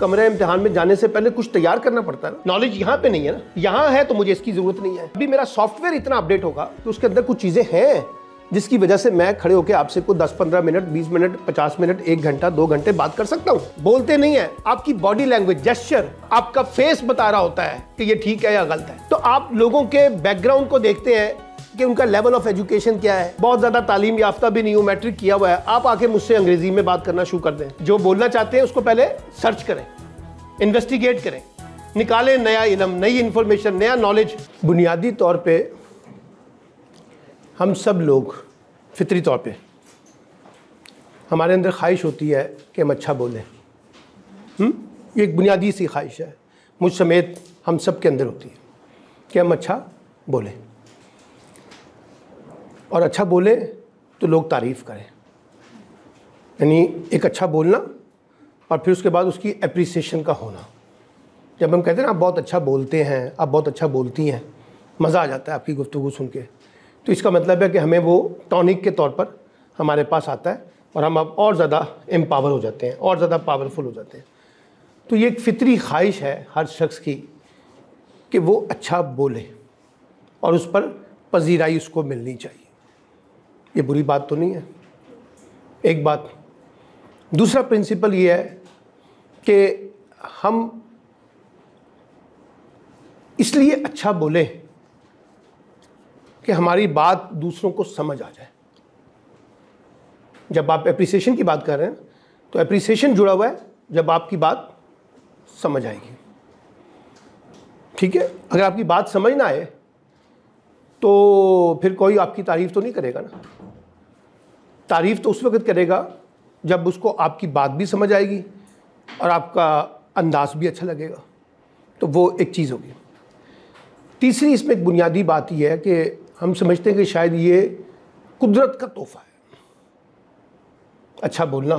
कमरे इम्तिहान में जाने से पहले कुछ तैयार करना पड़ता है नॉलेज यहाँ पे नहीं है ना यहाँ है तो मुझे इसकी जरूरत नहीं है अभी मेरा सॉफ्टवेयर इतना अपडेट होगा कि तो उसके अंदर कुछ चीज़ें हैं जिसकी वजह से मैं खड़े होकर आपसे को 10-15 मिनट 20 मिनट 50 मिनट एक घंटा दो घंटे बात कर सकता हूँ बोलते नहीं है आपकी बॉडी लैंग्वेज जेस्चर आपका फेस बता रहा होता है कि ये ठीक है या गलत है तो आप लोगों के बैकग्राउंड को देखते हैं कि उनका लेवल ऑफ एजुकेशन क्या है बहुत ज्यादा तालीम याफ्ता भी नहीं हूँ मैट्रिक किया हुआ है आप आके मुझसे अंग्रेजी में बात करना शुरू कर दें जो बोलना चाहते हैं उसको पहले सर्च करें इन्वेस्टिगेट करें निकालें नया इलम नई इन्फॉर्मेशन नया नॉलेज बुनियादी तौर पर हम सब लोग फितरी तौर पर हमारे अंदर ख्वाहिश होती है कि हम अच्छा बोलें ये एक बुनियादी सी ख्वाहिश है मुझ समेत हम सब के अंदर होती है कि हम अच्छा बोलें और अच्छा बोले तो लोग तारीफ़ करें यानी एक अच्छा बोलना और फिर उसके बाद उसकी अप्रिसिएशन का होना जब हम कहते हैं ना आप बहुत अच्छा बोलते हैं आप बहुत अच्छा बोलती हैं मज़ा आ जाता है आपकी गुफ्तु सुन के तो इसका मतलब है कि हमें वो टॉनिक के तौर पर हमारे पास आता है और हम अब और ज़्यादा एम्पावर हो जाते हैं और ज़्यादा पावरफुल हो जाते हैं तो ये एक फितरी ख्वाहिश है हर शख्स की कि वो अच्छा बोले और उस पर पजीराई उसको मिलनी चाहिए ये बुरी बात तो नहीं है एक बात दूसरा प्रिंसिपल ये है कि हम इसलिए अच्छा बोले कि हमारी बात दूसरों को समझ आ जाए जब आप एप्रिसिएशन की बात कर रहे हैं तो एप्रिसिएशन जुड़ा हुआ है जब आपकी बात समझ आएगी ठीक है अगर आपकी बात समझ ना आए तो फिर कोई आपकी तारीफ़ तो नहीं करेगा ना तारीफ़ तो उस वक्त करेगा जब उसको आपकी बात भी समझ आएगी और आपका अंदाज भी अच्छा लगेगा तो वो एक चीज़ होगी तीसरी इसमें एक बुनियादी बात यह है कि हम समझते हैं कि शायद ये कुदरत का तोहफ़ा है अच्छा बोलना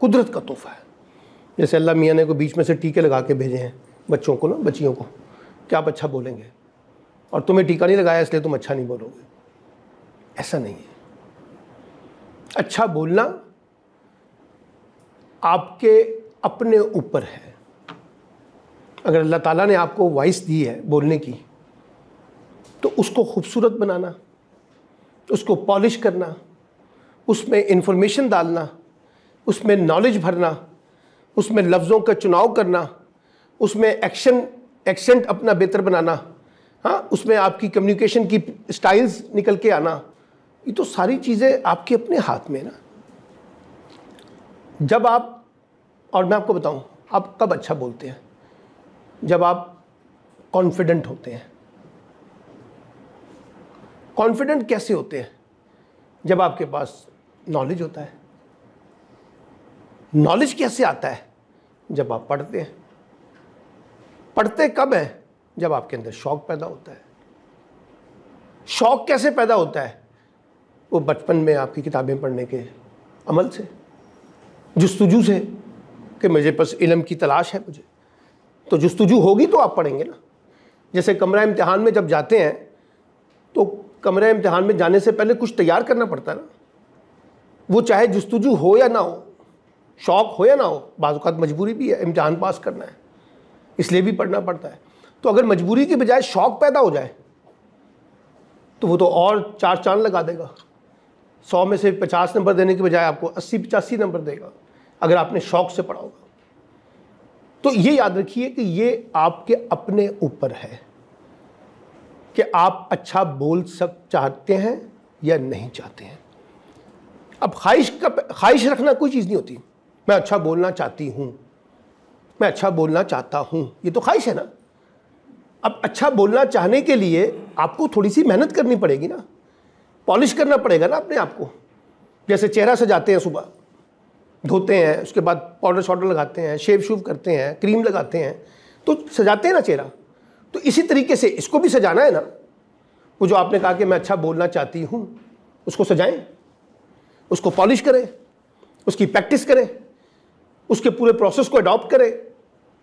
कुदरत का तोहफ़ा है जैसे अल्लाह मियाँ ने को बीच में से टीके लगा के भेजे हैं बच्चों को ना बच्चियों को कि आप अच्छा बोलेंगे और तुम्हें टीका नहीं लगाया इसलिए तुम अच्छा नहीं बोलोगे ऐसा नहीं है अच्छा बोलना आपके अपने ऊपर है अगर अल्लाह ताला ने आपको वॉइस दी है बोलने की तो उसको खूबसूरत बनाना उसको पॉलिश करना उसमें इन्फॉर्मेशन डालना उसमें नॉलेज भरना उसमें लफ्ज़ों का चुनाव करना उसमें एक्शन एक्सेंट अपना बेहतर बनाना हाँ उसमें आपकी कम्युनिकेशन की स्टाइल्स निकल के आना ये तो सारी चीज़ें आपके अपने हाथ में ना जब आप और मैं आपको बताऊं आप कब अच्छा बोलते हैं जब आप कॉन्फिडेंट होते हैं कॉन्फिडेंट कैसे होते हैं जब आपके पास नॉलेज होता है नॉलेज कैसे आता है जब आप पढ़ते हैं पढ़ते कब है जब आपके अंदर शौक पैदा होता है शौक कैसे पैदा होता है वो बचपन में आपकी किताबें पढ़ने के अमल से जस्तजू से कि मुझे बस इलम की तलाश है मुझे तो जस्तजू होगी तो आप पढ़ेंगे ना जैसे कमरा इम्तहान में जब जाते हैं तो कमरा इम्तहान में जाने से पहले कुछ तैयार करना पड़ता है ना वो चाहे जस्तजू हो या ना हो शौक़ हो या ना हो बाज़ात मजबूरी भी है इम्तहान पास करना है इसलिए भी पढ़ना पड़ता है तो अगर मजबूरी के बजाय शौक़ पैदा हो जाए तो वो तो और चार चांद लगा देगा सौ में से पचास नंबर देने के बजाय आपको अस्सी पचासी नंबर देगा अगर आपने शौक से पढ़ा होगा तो ये याद रखिए कि ये आपके अपने ऊपर है कि आप अच्छा बोल सक चाहते हैं या नहीं चाहते हैं अब ख्वाहिश का ख्वाहिश रखना कोई चीज़ नहीं होती मैं अच्छा बोलना चाहती हूँ मैं अच्छा बोलना चाहता हूँ ये तो ख्वाहिश है ना अब अच्छा बोलना चाहने के लिए आपको थोड़ी सी मेहनत करनी पड़ेगी ना पॉलिश करना पड़ेगा ना अपने आप को जैसे चेहरा सजाते हैं सुबह धोते हैं उसके बाद पाउडर शाउडर लगाते हैं शेव शूव करते हैं क्रीम लगाते हैं तो सजाते हैं ना चेहरा तो इसी तरीके से इसको भी सजाना है ना वो जो आपने कहा कि मैं अच्छा बोलना चाहती हूँ उसको सजाएं उसको पॉलिश करें उसकी प्रैक्टिस करें उसके पूरे प्रोसेस को अडॉप्ट करें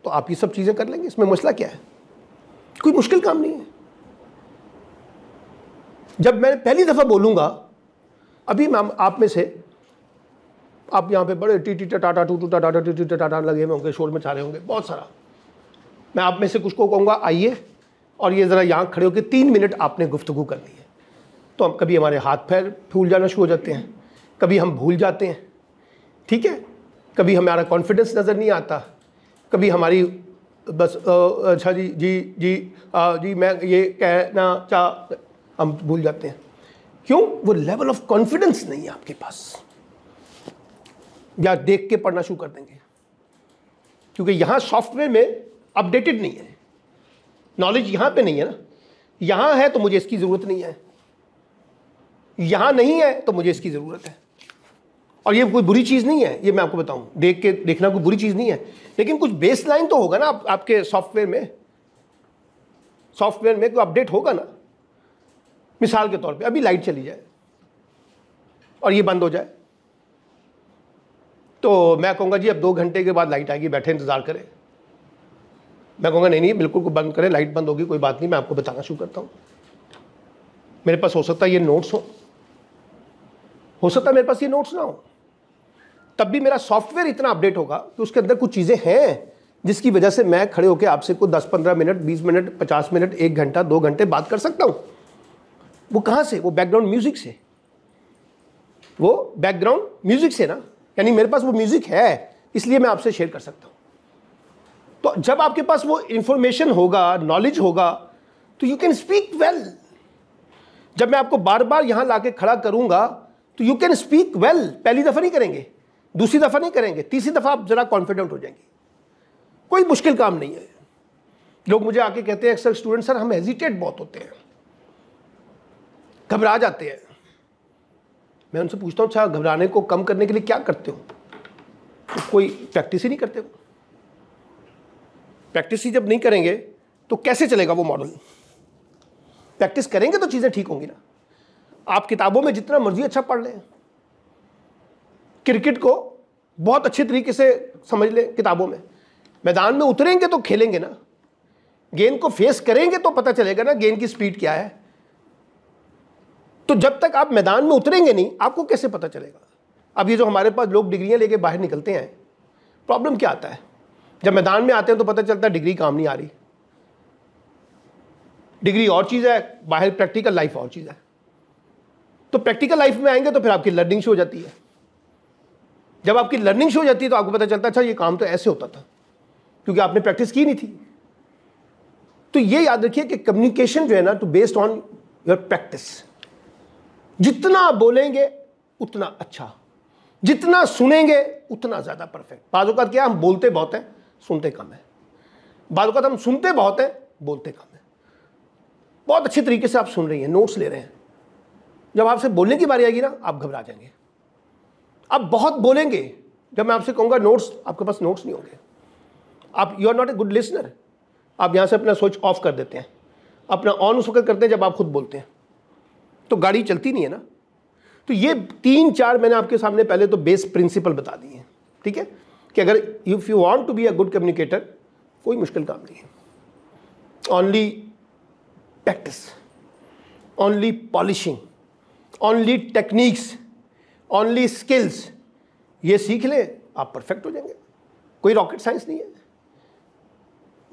तो आप ये सब चीज़ें कर लेंगे इसमें मसला क्या है कोई मुश्किल काम नहीं है जब मैं पहली दफ़ा बोलूँगा अभी मैम आप में से आप यहाँ पे बड़े टी टी टाटा टू टू टाटा टी टी टाटा लगे हुए होंगे शोर में चाह रहे होंगे बहुत सारा मैं आप में से कुछ को कहूँगा आइए और ये ज़रा यहाँ खड़े होकर तीन मिनट आपने गुफ्तु कर दी है तो हम कभी हमारे हाथ पैर फूल जाना शुरू हो जाते हैं कभी हम भूल जाते हैं ठीक है कभी हमारा कॉन्फिडेंस नज़र नहीं आता कभी हमारी बस अच्छा जी जी जी आ, जी मैं ये कहना चाह हम भूल जाते हैं क्यों वो लेवल ऑफ कॉन्फिडेंस नहीं है आपके पास या देख के पढ़ना शुरू कर देंगे क्योंकि यहां सॉफ्टवेयर में अपडेटेड नहीं है नॉलेज यहां पे नहीं है ना यहां है तो मुझे इसकी ज़रूरत नहीं है यहां नहीं है तो मुझे इसकी ज़रूरत है और ये कोई बुरी चीज़ नहीं है ये मैं आपको बताऊं देख के देखना कोई बुरी चीज़ नहीं है लेकिन कुछ बेस तो होगा ना आप, आपके सॉफ्टवेयर में सॉफ्टवेयर में कोई अपडेट होगा ना मिसाल के तौर पे अभी लाइट चली जाए और ये बंद हो जाए तो मैं कहूँगा जी अब दो घंटे के बाद लाइट आएगी बैठे इंतज़ार करें मैं कहूँगा नहीं नहीं बिल्कुल बंद करें लाइट बंद होगी कोई बात नहीं मैं आपको बताना शुरू करता हूँ मेरे पास हो सकता है ये नोट्स हो हो सकता है मेरे पास ये नोट्स ना हो तब भी मेरा सॉफ्टवेयर इतना अपडेट होगा कि उसके अंदर कुछ चीज़ें हैं जिसकी वजह से मैं खड़े होकर आपसे को दस पंद्रह मिनट बीस मिनट पचास मिनट एक घंटा दो घंटे बात कर सकता हूँ वो कहाँ से वो बैकग्राउंड म्यूजिक से वो बैकग्राउंड म्यूजिक से ना यानी मेरे पास वो म्यूजिक है इसलिए मैं आपसे शेयर कर सकता हूँ तो जब आपके पास वो इंफॉर्मेशन होगा नॉलेज होगा तो यू कैन स्पीक वेल जब मैं आपको बार बार यहाँ ला खड़ा करूँगा तो यू कैन स्पीक वेल पहली दफ़ा नहीं करेंगे दूसरी दफ़ा नहीं करेंगे तीसरी दफ़ा आप ज़रा कॉन्फिडेंट हो जाएंगे कोई मुश्किल काम नहीं है लोग मुझे आके कहते हैं अक्सर स्टूडेंट सर हम हेजिटेट बहुत होते हैं घबरा जाते हैं मैं उनसे पूछता हूँ अच्छा घबराने को कम करने के लिए क्या करते हो तो कोई प्रैक्टिस ही नहीं करते हो प्रैक्टिस ही जब नहीं करेंगे तो कैसे चलेगा वो मॉडल प्रैक्टिस करेंगे तो चीज़ें ठीक होंगी ना आप किताबों में जितना मर्जी अच्छा पढ़ लें क्रिकेट को बहुत अच्छे तरीके से समझ लें किताबों में मैदान में उतरेंगे तो खेलेंगे ना गेंद को फेस करेंगे तो पता चलेगा ना गेंद की स्पीड क्या है तो जब तक आप मैदान में उतरेंगे नहीं आपको कैसे पता चलेगा अब ये जो हमारे पास लोग डिग्रियां लेके बाहर निकलते हैं प्रॉब्लम क्या आता है जब मैदान में आते हैं तो पता चलता है डिग्री काम नहीं आ रही डिग्री और चीज़ है बाहर प्रैक्टिकल लाइफ और चीज़ है तो प्रैक्टिकल लाइफ में आएंगे तो फिर आपकी लर्निंग शो हो जाती है जब आपकी लर्निंग शो हो जाती है तो आपको पता चलता है अच्छा ये काम तो ऐसे होता था क्योंकि आपने प्रैक्टिस की नहीं थी तो ये याद रखिए कि कम्युनिकेशन जो है ना to based on your practice जितना बोलेंगे उतना अच्छा जितना सुनेंगे उतना ज़्यादा परफेक्ट बाद क्या हम बोलते बहुत हैं सुनते कम है बाजूकात तो हम सुनते बहुत हैं बोलते कम है बहुत अच्छे तरीके से आप सुन रही हैं नोट्स ले रहे हैं जब आपसे बोलने की बारी आएगी ना आप घबरा जाएंगे आप बहुत बोलेंगे जब मैं आपसे कहूँगा नोट्स आपके पास नोट्स नहीं होंगे आप you are not a good listener आप यहाँ से अपना स्विच ऑफ कर देते हैं अपना ऑन उस वक्त करते हैं जब आप खुद बोलते हैं तो गाड़ी चलती नहीं है ना तो ये तीन चार मैंने आपके सामने पहले तो बेस प्रिंसिपल बता दिए हैं ठीक है कि अगर if you want to be a good communicator कोई मुश्किल काम नहीं है only practice only polishing only techniques only skills ये सीख लें आप परफेक्ट हो जाएंगे कोई रॉकेट साइंस नहीं है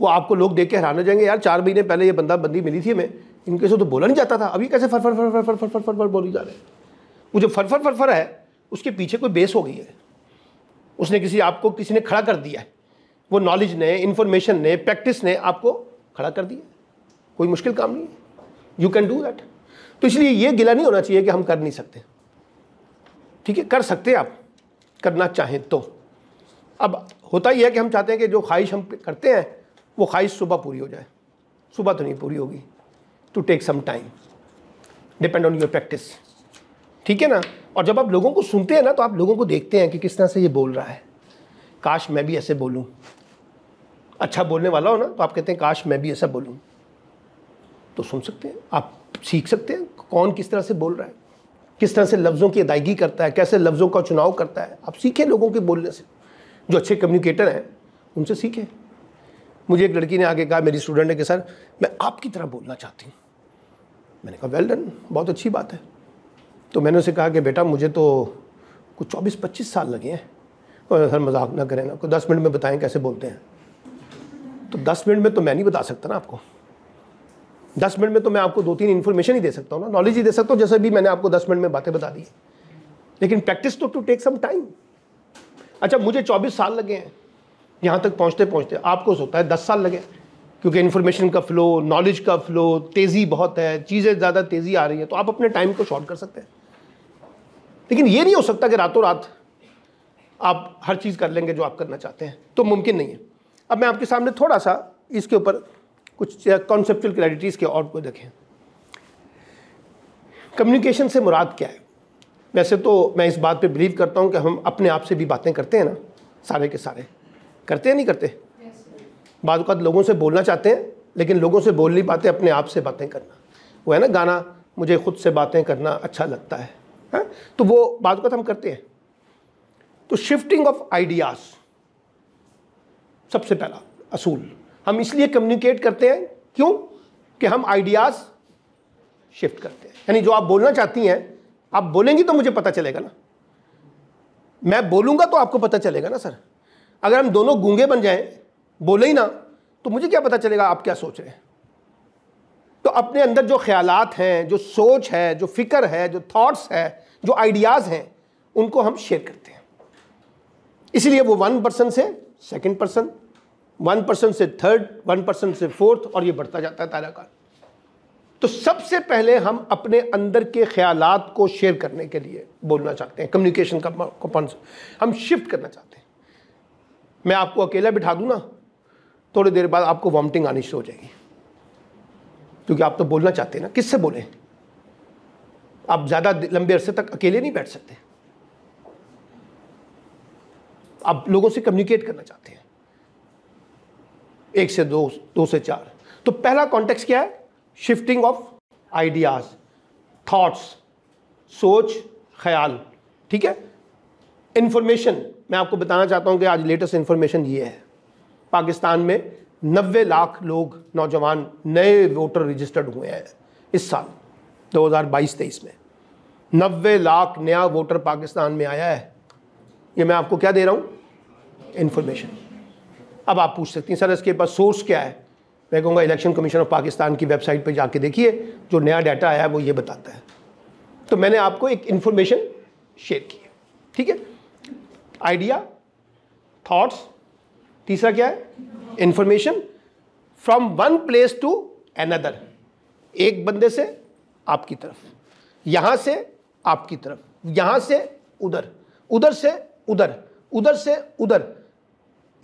वो आपको लोग देख के हैरान हो जाएंगे यार चार महीने पहले ये बंदा बंदी मिली थी हमें इनके से तो बोला नहीं जाता था अभी कैसे फर फर फर फर फर बोली जा रहे वो जो फर फर है उसके पीछे कोई बेस हो गई है उसने किसी आपको किसी ने खड़ा कर दिया है वो नॉलेज ने इन्फॉर्मेशन ने प्रैक्टिस ने आपको खड़ा कर दिया कोई मुश्किल काम नहीं है यू कैन डू दैट तो इसलिए ये गिला नहीं होना चाहिए कि हम कर नहीं सकते ठीक है कर सकते आप करना चाहें तो अब होता ही है कि हम चाहते हैं कि जो ख्वाहिश हम करते हैं वो ख्वाहिश सुबह पूरी हो जाए सुबह तो नहीं पूरी होगी to take some time depend on your practice ठीक है ना और जब आप लोगों को सुनते हैं ना तो आप लोगों को देखते हैं कि किस तरह से ये बोल रहा है काश मैं भी ऐसे बोलूँ अच्छा बोलने वाला हो ना तो आप कहते हैं काश मैं भी ऐसा बोलूँ तो सुन सकते हैं आप सीख सकते हैं कौन किस तरह से बोल रहा है किस तरह से लफ्ज़ों की अदायगी करता है कैसे लफ्ज़ों का चुनाव करता है आप सीखें लोगों के बोलने से जो अच्छे कम्युनिकेटर हैं उनसे सीखें मुझे एक लड़की ने आगे कहा मेरी स्टूडेंट है कि सर मैं आपकी तरह बोलना चाहती हूँ मैंने कहा वेल डन बहुत अच्छी बात है तो मैंने उसे कहा कि बेटा मुझे तो कुछ चौबीस पच्चीस साल लगे हैं और सर मजाक ना करें ना आपको दस मिनट में बताएं कैसे बोलते हैं तो दस मिनट में तो मैं नहीं बता सकता ना आपको दस मिनट में तो मैं आपको दो तीन इन्फॉर्मेशन ही दे सकता हूँ ना नॉलेज ही दे सकता हूँ जैसे भी मैंने आपको दस मिनट में बातें बता दी लेकिन प्रैक्टिस तो टू टेक सम टाइम अच्छा मुझे चौबीस साल लगे हैं यहाँ तक पहुँचते पहुँचते आपको सोता है दस साल लगे क्योंकि इन्फॉर्मेशन का फ्लो नॉलेज का फ्लो तेज़ी बहुत है चीज़ें ज़्यादा तेज़ी आ रही हैं तो आप अपने टाइम को शॉर्ट कर सकते हैं लेकिन ये नहीं हो सकता कि रातों रात आप हर चीज़ कर लेंगे जो आप करना चाहते हैं तो मुमकिन नहीं है अब मैं आपके सामने थोड़ा सा इसके ऊपर कुछ कॉन्सेप्चुअल क्लैरिटीज़ के और को देखें कम्युनिकेशन से मुराद क्या है वैसे तो मैं इस बात पे बिलीव करता हूँ कि हम अपने आप से भी बातें करते हैं ना सारे के सारे करते हैं नहीं करते बाद लोगों से बोलना चाहते हैं लेकिन लोगों से बोल नहीं पाते अपने आप से बातें करना वो है ना गाना मुझे खुद से बातें करना अच्छा लगता है है हाँ? तो वो बाद तो हम करते हैं तो शिफ्टिंग ऑफ आइडियाज़ सबसे पहला असूल हम इसलिए कम्युनिकेट करते हैं क्यों कि हम आइडियाज़ शिफ्ट करते हैं यानी जो आप बोलना चाहती हैं आप बोलेंगी तो मुझे पता चलेगा ना मैं बोलूँगा तो आपको पता चलेगा ना सर अगर हम दोनों गूंगे बन जाएं बोले ही ना तो मुझे क्या पता चलेगा आप क्या सोच रहे हैं तो अपने अंदर जो ख्याल हैं जो सोच है जो फिक्र है जो थाट्स है जो आइडियाज़ हैं उनको हम शेयर करते हैं इसीलिए वो वन पर्सन से सेकंड पर्सन वन पर्सन से थर्ड वन पर्सन से फोर्थ और ये बढ़ता जाता है तारा का तो सबसे पहले हम अपने अंदर के ख्याल को शेयर करने के लिए बोलना चाहते हैं कम्युनिकेशन का हम शिफ्ट करना चाहते हैं मैं आपको अकेला बिठा दूँ ना थोड़ी देर बाद आपको वॉमिटिंग आनी शुरू हो जाएगी क्योंकि आप तो बोलना चाहते हैं ना किससे बोलें आप ज़्यादा लंबे अरसे तक अकेले नहीं बैठ सकते आप लोगों से कम्युनिकेट करना चाहते हैं एक से दो दो से चार तो पहला कॉन्टेक्स्ट क्या है शिफ्टिंग ऑफ आइडियाज थॉट्स सोच ख्याल ठीक है इन्फॉर्मेशन मैं आपको बताना चाहता हूँ कि आज लेटेस्ट इन्फॉर्मेशन ये है पाकिस्तान में नबे लाख लोग नौजवान नए वोटर रजिस्टर्ड हुए हैं इस साल 2022-23 में नबे लाख नया वोटर पाकिस्तान में आया है ये मैं आपको क्या दे रहा हूँ इन्फॉर्मेशन अब आप पूछ सकती हैं सर इसके पास सोर्स क्या है मैं कहूँगा इलेक्शन कमीशन ऑफ पाकिस्तान की वेबसाइट पर जाके देखिए जो नया डाटा आया है वो ये बताता है तो मैंने आपको एक इन्फॉर्मेशन शेयर की ठीक है आइडिया थाट्स तीसरा क्या है information from one place to another एक बंदे से आपकी तरफ यहां से आपकी तरफ यहां से उधर उधर से उधर उधर से उधर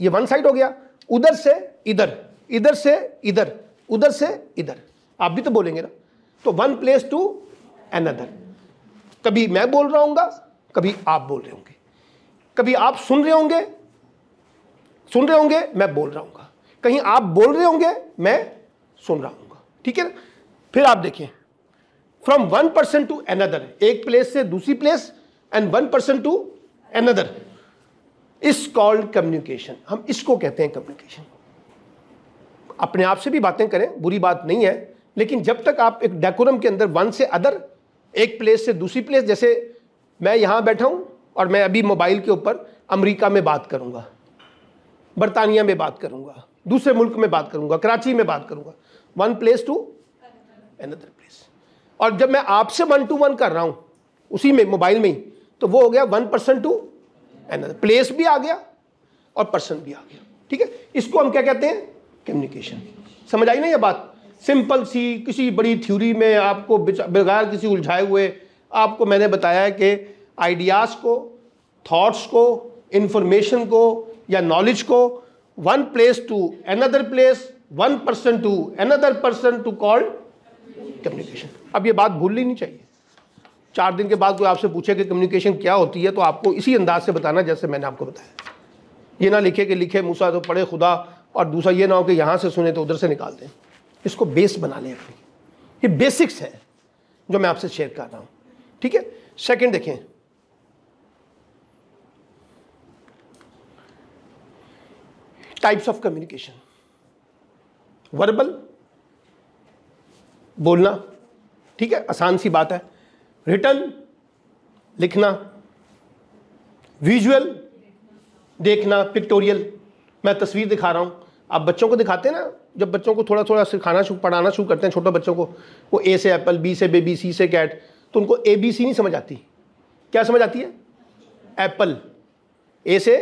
ये वन साइड हो गया उधर से इधर इधर से इधर उधर से इधर आप भी तो बोलेंगे ना तो वन प्लेस टू एनदर कभी मैं बोल रहा हूंगा कभी आप बोल रहे होंगे कभी आप सुन रहे होंगे सुन रहे होंगे मैं बोल रहा हूँ कहीं आप बोल रहे होंगे मैं सुन रहा हूँ ठीक है फिर आप देखिए from one person to another एक प्लेस से दूसरी place and one person to another is called communication हम इसको कहते हैं कम्युनिकेशन अपने आप से भी बातें करें बुरी बात नहीं है लेकिन जब तक आप एक डेकोरम के अंदर वन से अदर एक प्लेस से दूसरी प्लेस जैसे मैं यहाँ बैठा हूँ और मैं अभी मोबाइल के ऊपर अमेरिका में बात करूँगा बरतानिया में बात करूंगा दूसरे मुल्क में बात करूंगा कराची में बात करूंगा one place to another place और जब मैं आपसे वन टू वन कर रहा हूं उसी में मोबाइल में ही तो वो हो गया one person to another place भी आ गया और पर्सन भी आ गया ठीक है इसको हम क्या कहते हैं कम्युनिकेशन समझ आई ना ये बात सिंपल सी किसी बड़ी थ्योरी में आपको बगैर किसी उलझाए हुए आपको मैंने बताया कि आइडियाज़ को थॉट्स को इन्फॉर्मेशन को या नॉलेज को one place to another place one person to another person to call communication अब ये बात भूलनी नहीं चाहिए चार दिन के बाद कोई आपसे पूछे कि कम्युनिकेशन क्या होती है तो आपको इसी अंदाज से बताना जैसे मैंने आपको बताया ये ना लिखे कि लिखे मूसा तो पढ़े खुदा और दूसरा ये ना हो कि यहाँ से सुने तो उधर से निकाल दें इसको बेस बना लें अपनी ये बेसिक्स है जो मैं आपसे शेयर कर रहा हूँ ठीक है सेकेंड देखें टाइप्स ऑफ कम्युनिकेशन वर्बल बोलना ठीक है आसान सी बात है रिटर्न लिखना विजुअल देखना पिक्टोरियल मैं तस्वीर दिखा रहा हूँ आप बच्चों को दिखाते हैं ना जब बच्चों को थोड़ा थोड़ा सिखाना शुरू पढ़ाना शुरू करते हैं छोटे बच्चों को वो ए से एप्पल बी से बेबी सी से कैट तो उनको ए बी सी नहीं समझ आती क्या समझ आती है एप्पल ए से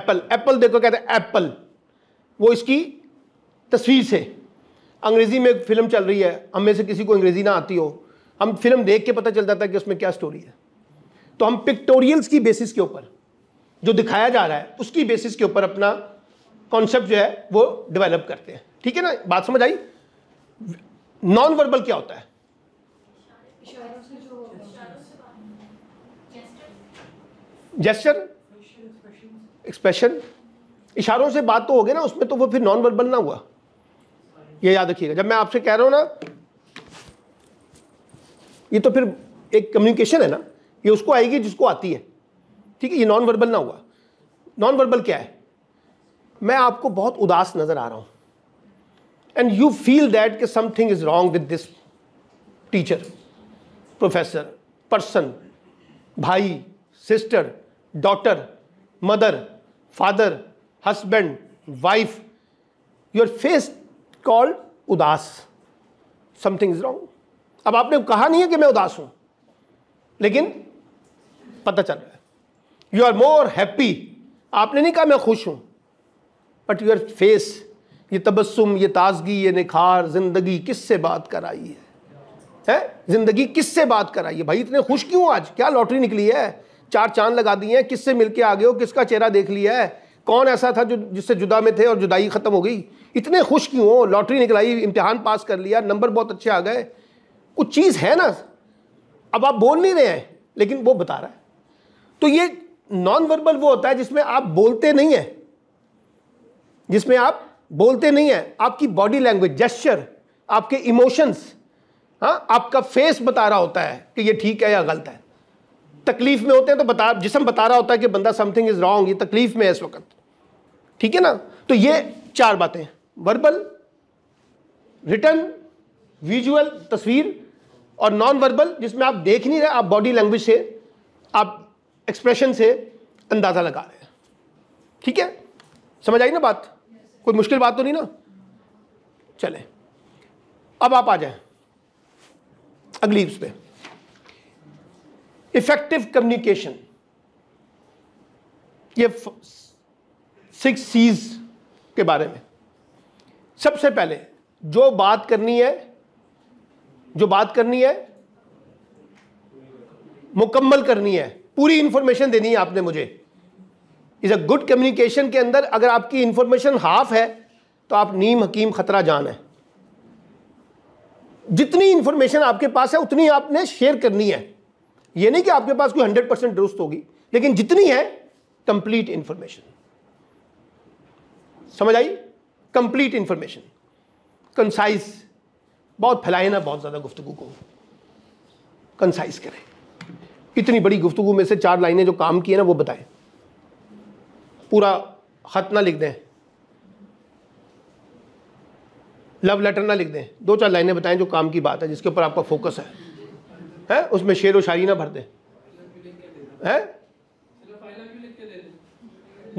एप्पल एप्पल देखो कहते हैं एप्पल वो इसकी तस्वीर से अंग्रेज़ी में फ़िल्म चल रही है हम में से किसी को अंग्रेज़ी ना आती हो हम फिल्म देख के पता चल जाता है कि उसमें क्या स्टोरी है तो हम पिक्टोरियल्स की बेसिस के ऊपर जो दिखाया जा रहा है उसकी बेसिस के ऊपर अपना कॉन्सेप्ट जो है वो डेवलप करते हैं ठीक है ना बात समझ आई नॉन वर्बल क्या होता है जेस्टर एक्सप्रेशन इशारों से बात तो हो गई ना उसमें तो वो फिर नॉन वर्बल ना हुआ ये याद रखिएगा जब मैं आपसे कह रहा हूँ ना ये तो फिर एक कम्युनिकेशन है ना ये उसको आएगी जिसको आती है ठीक है ये नॉन वर्बल ना हुआ नॉन वर्बल क्या है मैं आपको बहुत उदास नज़र आ रहा हूँ एंड यू फील दैट कि something is wrong with this teacher professor person भाई sister daughter mother father husband wife your face called उदास समथिंग इज रॉन्ग अब आपने कहा नहीं है कि मैं उदास हूं लेकिन पता चल रहा है यू आर मोर हैप्पी आपने नहीं कहा मैं खुश हूं बट यूर फेस ये तबस्सुम ये ताजगी ये निखार जिंदगी किससे बात कराई है है जिंदगी किससे बात कराई है भाई इतने खुश क्यों आज क्या लॉटरी निकली है चार चांद लगा दिए हैं किससे मिलके आ गए हो किसका चेहरा देख लिया है कौन ऐसा था जो जिससे जुदा में थे और जुदाई ख़त्म हो गई इतने खुश क्यों हो लॉटरी निकलाई इम्तिहान पास कर लिया नंबर बहुत अच्छे आ गए कुछ चीज़ है ना अब आप बोल नहीं रहे हैं लेकिन वो बता रहा है तो ये नॉन वर्बल वो होता है जिसमें आप बोलते नहीं हैं जिसमें आप बोलते नहीं हैं आपकी बॉडी लैंग्वेज जेस्चर आपके इमोशंस हाँ आपका फेस बता रहा होता है कि ये ठीक है या गलत है तकलीफ में होते हैं तो बता जिसम बता रहा होता है कि बंदा समथिंग इज़ रॉन्ग ये तकलीफ में है इस वक्त ठीक है ना तो ये चार बातें वर्बल रिटर्न विजुअल तस्वीर और नॉन वर्बल जिसमें आप देख नहीं रहे आप बॉडी लैंग्वेज से आप एक्सप्रेशन से अंदाज़ा लगा रहे हैं ठीक है समझ आई ना बात कोई मुश्किल बात तो नहीं ना चले अब आप आ जाए अगली उस पर इफेक्टिव कम्युनिकेशन ये सिक्स सीज के बारे में सबसे पहले जो बात करनी है जो बात करनी है मुकम्मल करनी है पूरी इंफॉर्मेशन देनी है आपने मुझे इज अ गुड कम्युनिकेशन के अंदर अगर आपकी इंफॉर्मेशन हाफ है तो आप नीम हकीम खतरा जान है जितनी इंफॉर्मेशन आपके पास है उतनी आपने शेयर करनी है ये नहीं कि आपके पास कोई हंड्रेड परसेंट दुरुस्त होगी लेकिन जितनी है कंप्लीट इंफॉर्मेशन समझ आई कंप्लीट इंफॉर्मेशन कंसाइज बहुत फैलाए ना बहुत ज़्यादा गुफ्तु को कंसाइज करें इतनी बड़ी गुफ्तु में से चार लाइनें जो काम की है ना वो बताएं पूरा ख़त ना लिख दें लव लेटर ना लिख दें दो चार लाइनें बताएं जो काम की बात है जिसके ऊपर आपका फोकस है है उसमें शेर व शायरी ना भर दें है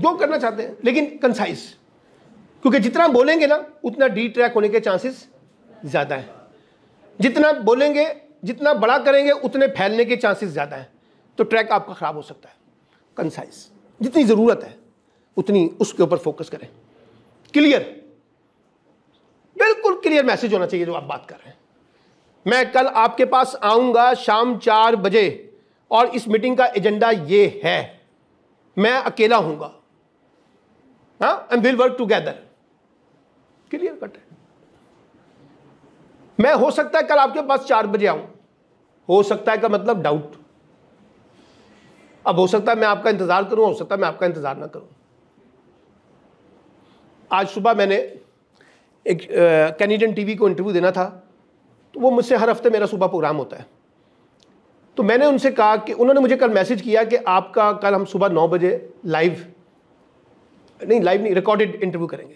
जो करना चाहते हैं लेकिन कंसाइज क्योंकि जितना बोलेंगे ना उतना डी ट्रैक होने के चांसेस ज़्यादा है जितना बोलेंगे जितना बड़ा करेंगे उतने फैलने के चांसेस ज़्यादा हैं तो ट्रैक आपका ख़राब हो सकता है कंसाइज जितनी ज़रूरत है उतनी उसके ऊपर फोकस करें क्लियर बिल्कुल क्लियर मैसेज होना चाहिए जो आप बात कर रहे हैं मैं कल आपके पास आऊँगा शाम चार बजे और इस मीटिंग का एजेंडा ये है मैं अकेला हूँगा हाँ and will work together clear cut है मैं हो सकता है कल आपके पास चार बजे आऊं हो सकता है का मतलब डाउट अब हो सकता है मैं आपका इंतजार करूं हो सकता है मैं आपका इंतजार ना करूं आज सुबह मैंने एक कैनेडियन टीवी को इंटरव्यू देना था तो वो मुझसे हर हफ्ते मेरा सुबह प्रोग्राम होता है तो मैंने उनसे कहा कि उन्होंने मुझे कल मैसेज किया कि आपका कल हम सुबह नौ बजे लाइव नहीं लाइव नहीं रिकॉर्डेड इंटरव्यू करेंगे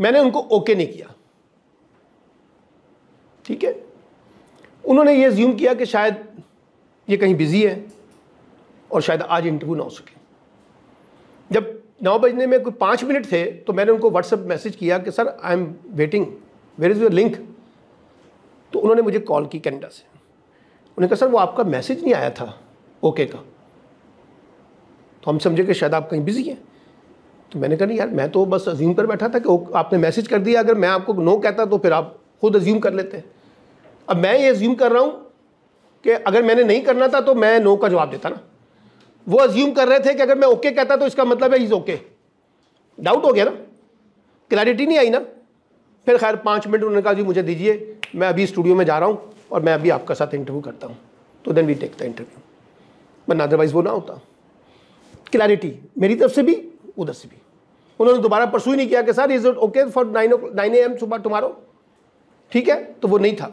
मैंने उनको ओके नहीं किया ठीक है उन्होंने ये ज्यूम किया कि शायद ये कहीं बिज़ी है और शायद आज इंटरव्यू ना हो सके जब नौ बजने में कोई पाँच मिनट थे तो मैंने उनको व्हाट्सएप मैसेज किया कि sir I am waiting where is your link तो उन्होंने मुझे कॉल की कैनेडा से उन्होंने कहा सर वो आपका मैसेज नहीं आया था ओके का तो हम समझे कि शायद आप कहीं बिज़ी हैं तो मैंने कहा नहीं यार मैं तो बस अज्यूम कर बैठा था कि आपने मैसेज कर दिया अगर मैं आपको नो कहता तो फिर आप खुद अज्यूम कर लेते अब मैं ये अज्यूम कर रहा हूँ कि अगर मैंने नहीं करना था तो मैं नो का जवाब देता ना वो अज्यूम कर रहे थे कि अगर मैं ओके कहता तो इसका मतलब है इज़ ओके डाउट हो गया ना क्लैरिटी नहीं आई ना फिर खैर पाँच मिनट उन्होंने कहा जी मुझे दीजिए मैं अभी स्टूडियो में जा रहा हूँ और मैं अभी आपका साथ इंटरव्यू करता हूँ तो then we take the interview वरना अदरवाइज़ वो ना होता क्लैरिटी मेरी तरफ से भी उधर से भी उन्होंने दोबारा परसू ही नहीं किया कि sir is okay for nine nine A M सुबह टुमारो ठीक है तो वो नहीं था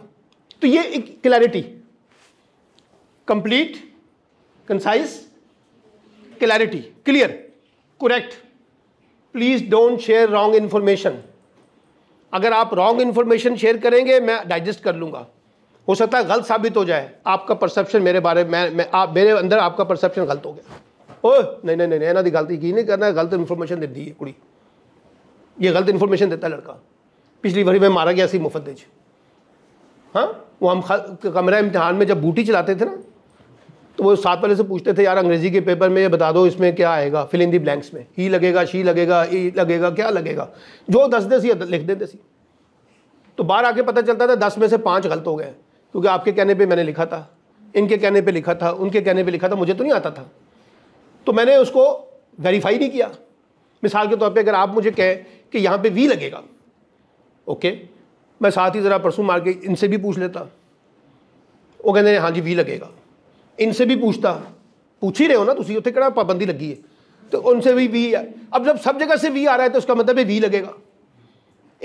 तो ये एक clarity complete concise clarity clear correct please don't share wrong information अगर आप रॉन्ग इन्फॉर्मेशन शेयर करेंगे मैं डाइजेस्ट कर लूँगा हो सकता है गलत साबित हो जाए आपका परसेप्शन मेरे बारे में मैं, मैं आप मेरे अंदर आपका परसेप्शन गलत हो गया ओ नहीं नहीं नहीं ਇਹਨਾਂ ਦੀ ਗਲਤੀ नहीं करना गलत इन्फॉर्मेशन दी ਦਿੰਦੀ कुड़ी ये गलत इन्फॉर्मेशन देता लड़का पिछली बारी में मारा गया सी मुफत ज हाँ वो हम कमरा इम्तहान में जब बूटी चलाते थे ना तो वो सात वाले से पूछते थे यार अंग्रेज़ी के पेपर में ये बता दो इसमें क्या आएगा फिल इन दी ब्लैंक्स में ही लगेगा शी लगेगा ई लगेगा क्या लगेगा जो दस दे सी लिख देते सी तो बाहर आके पता चलता था दस में से पाँच गलत हो गए क्योंकि आपके कहने पर मैंने लिखा था इनके कहने पर लिखा था उनके कहने पर लिखा था मुझे तो नहीं आता था तो मैंने उसको वेरीफाई नहीं किया मिसाल के तौर पे अगर आप मुझे कहें कि यहाँ पे वी लगेगा ओके मैं साथ ही ज़रा परसों मार के इनसे भी पूछ लेता वो कहते हैं हाँ जी वी लगेगा इनसे भी पूछता पूछ ही रहे हो ना तुम तो उत्थे कड़ा पाबंदी लगी है तो उनसे भी वी अब जब सब जगह से वी आ रहा है तो उसका मतलब है वी लगेगा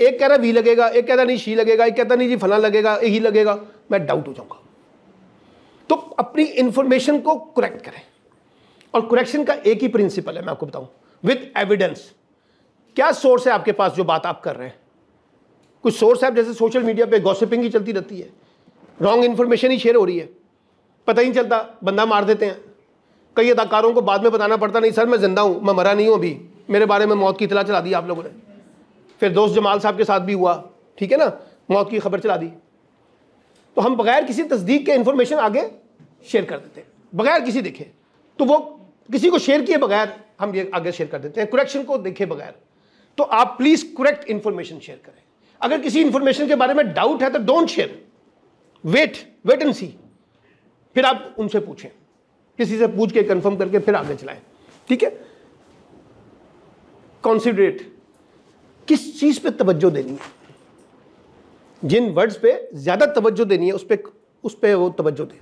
एक कह रहा वी लगेगा एक कहता नहीं शी लगेगा एक कहता नहीं जी फला लगेगा यही लगेगा मैं डाउट हो जाऊंगा तो अपनी इंफॉर्मेशन को करेक्ट करें और करेक्शन का एक ही प्रिंसिपल है मैं आपको बताऊं विद एविडेंस क्या सोर्स है आपके पास जो बात आप कर रहे हैं कुछ सोर्स है जैसे सोशल मीडिया पे गॉसिपिंग ही चलती रहती है रॉन्ग इन्फॉर्मेशन ही शेयर हो रही है पता ही नहीं चलता बंदा मार देते हैं कई अदाकारों को बाद में बताना पड़ता नहीं सर मैं जिंदा हूँ मैं मरा नहीं हूँ अभी मेरे बारे में मौत की इतला चला दी आप लोगों ने फिर दोस्त जमाल साहब के साथ भी हुआ ठीक है ना मौत की खबर चला दी तो हम बगैर किसी तस्दीक के इन्फॉर्मेशन आगे शेयर कर देते हैं बगैर किसी देखे तो वो किसी को शेयर किए बगैर हम ये आगे शेयर कर देते हैं करेक्शन को देखे बगैर तो आप प्लीज करेक्ट इंफॉर्मेशन शेयर करें अगर किसी इंफॉर्मेशन के बारे में डाउट है तो don't share wait wait and see फिर आप उनसे पूछें किसी से पूछ के कंफर्म करके फिर आगे चलाएं ठीक है कॉन्सिडरेट किस चीज पे तवज्जो देनी है जिन वर्ड्स पे ज्यादा तवज्जो देनी है उस पर उस पर वो तवज्जो दे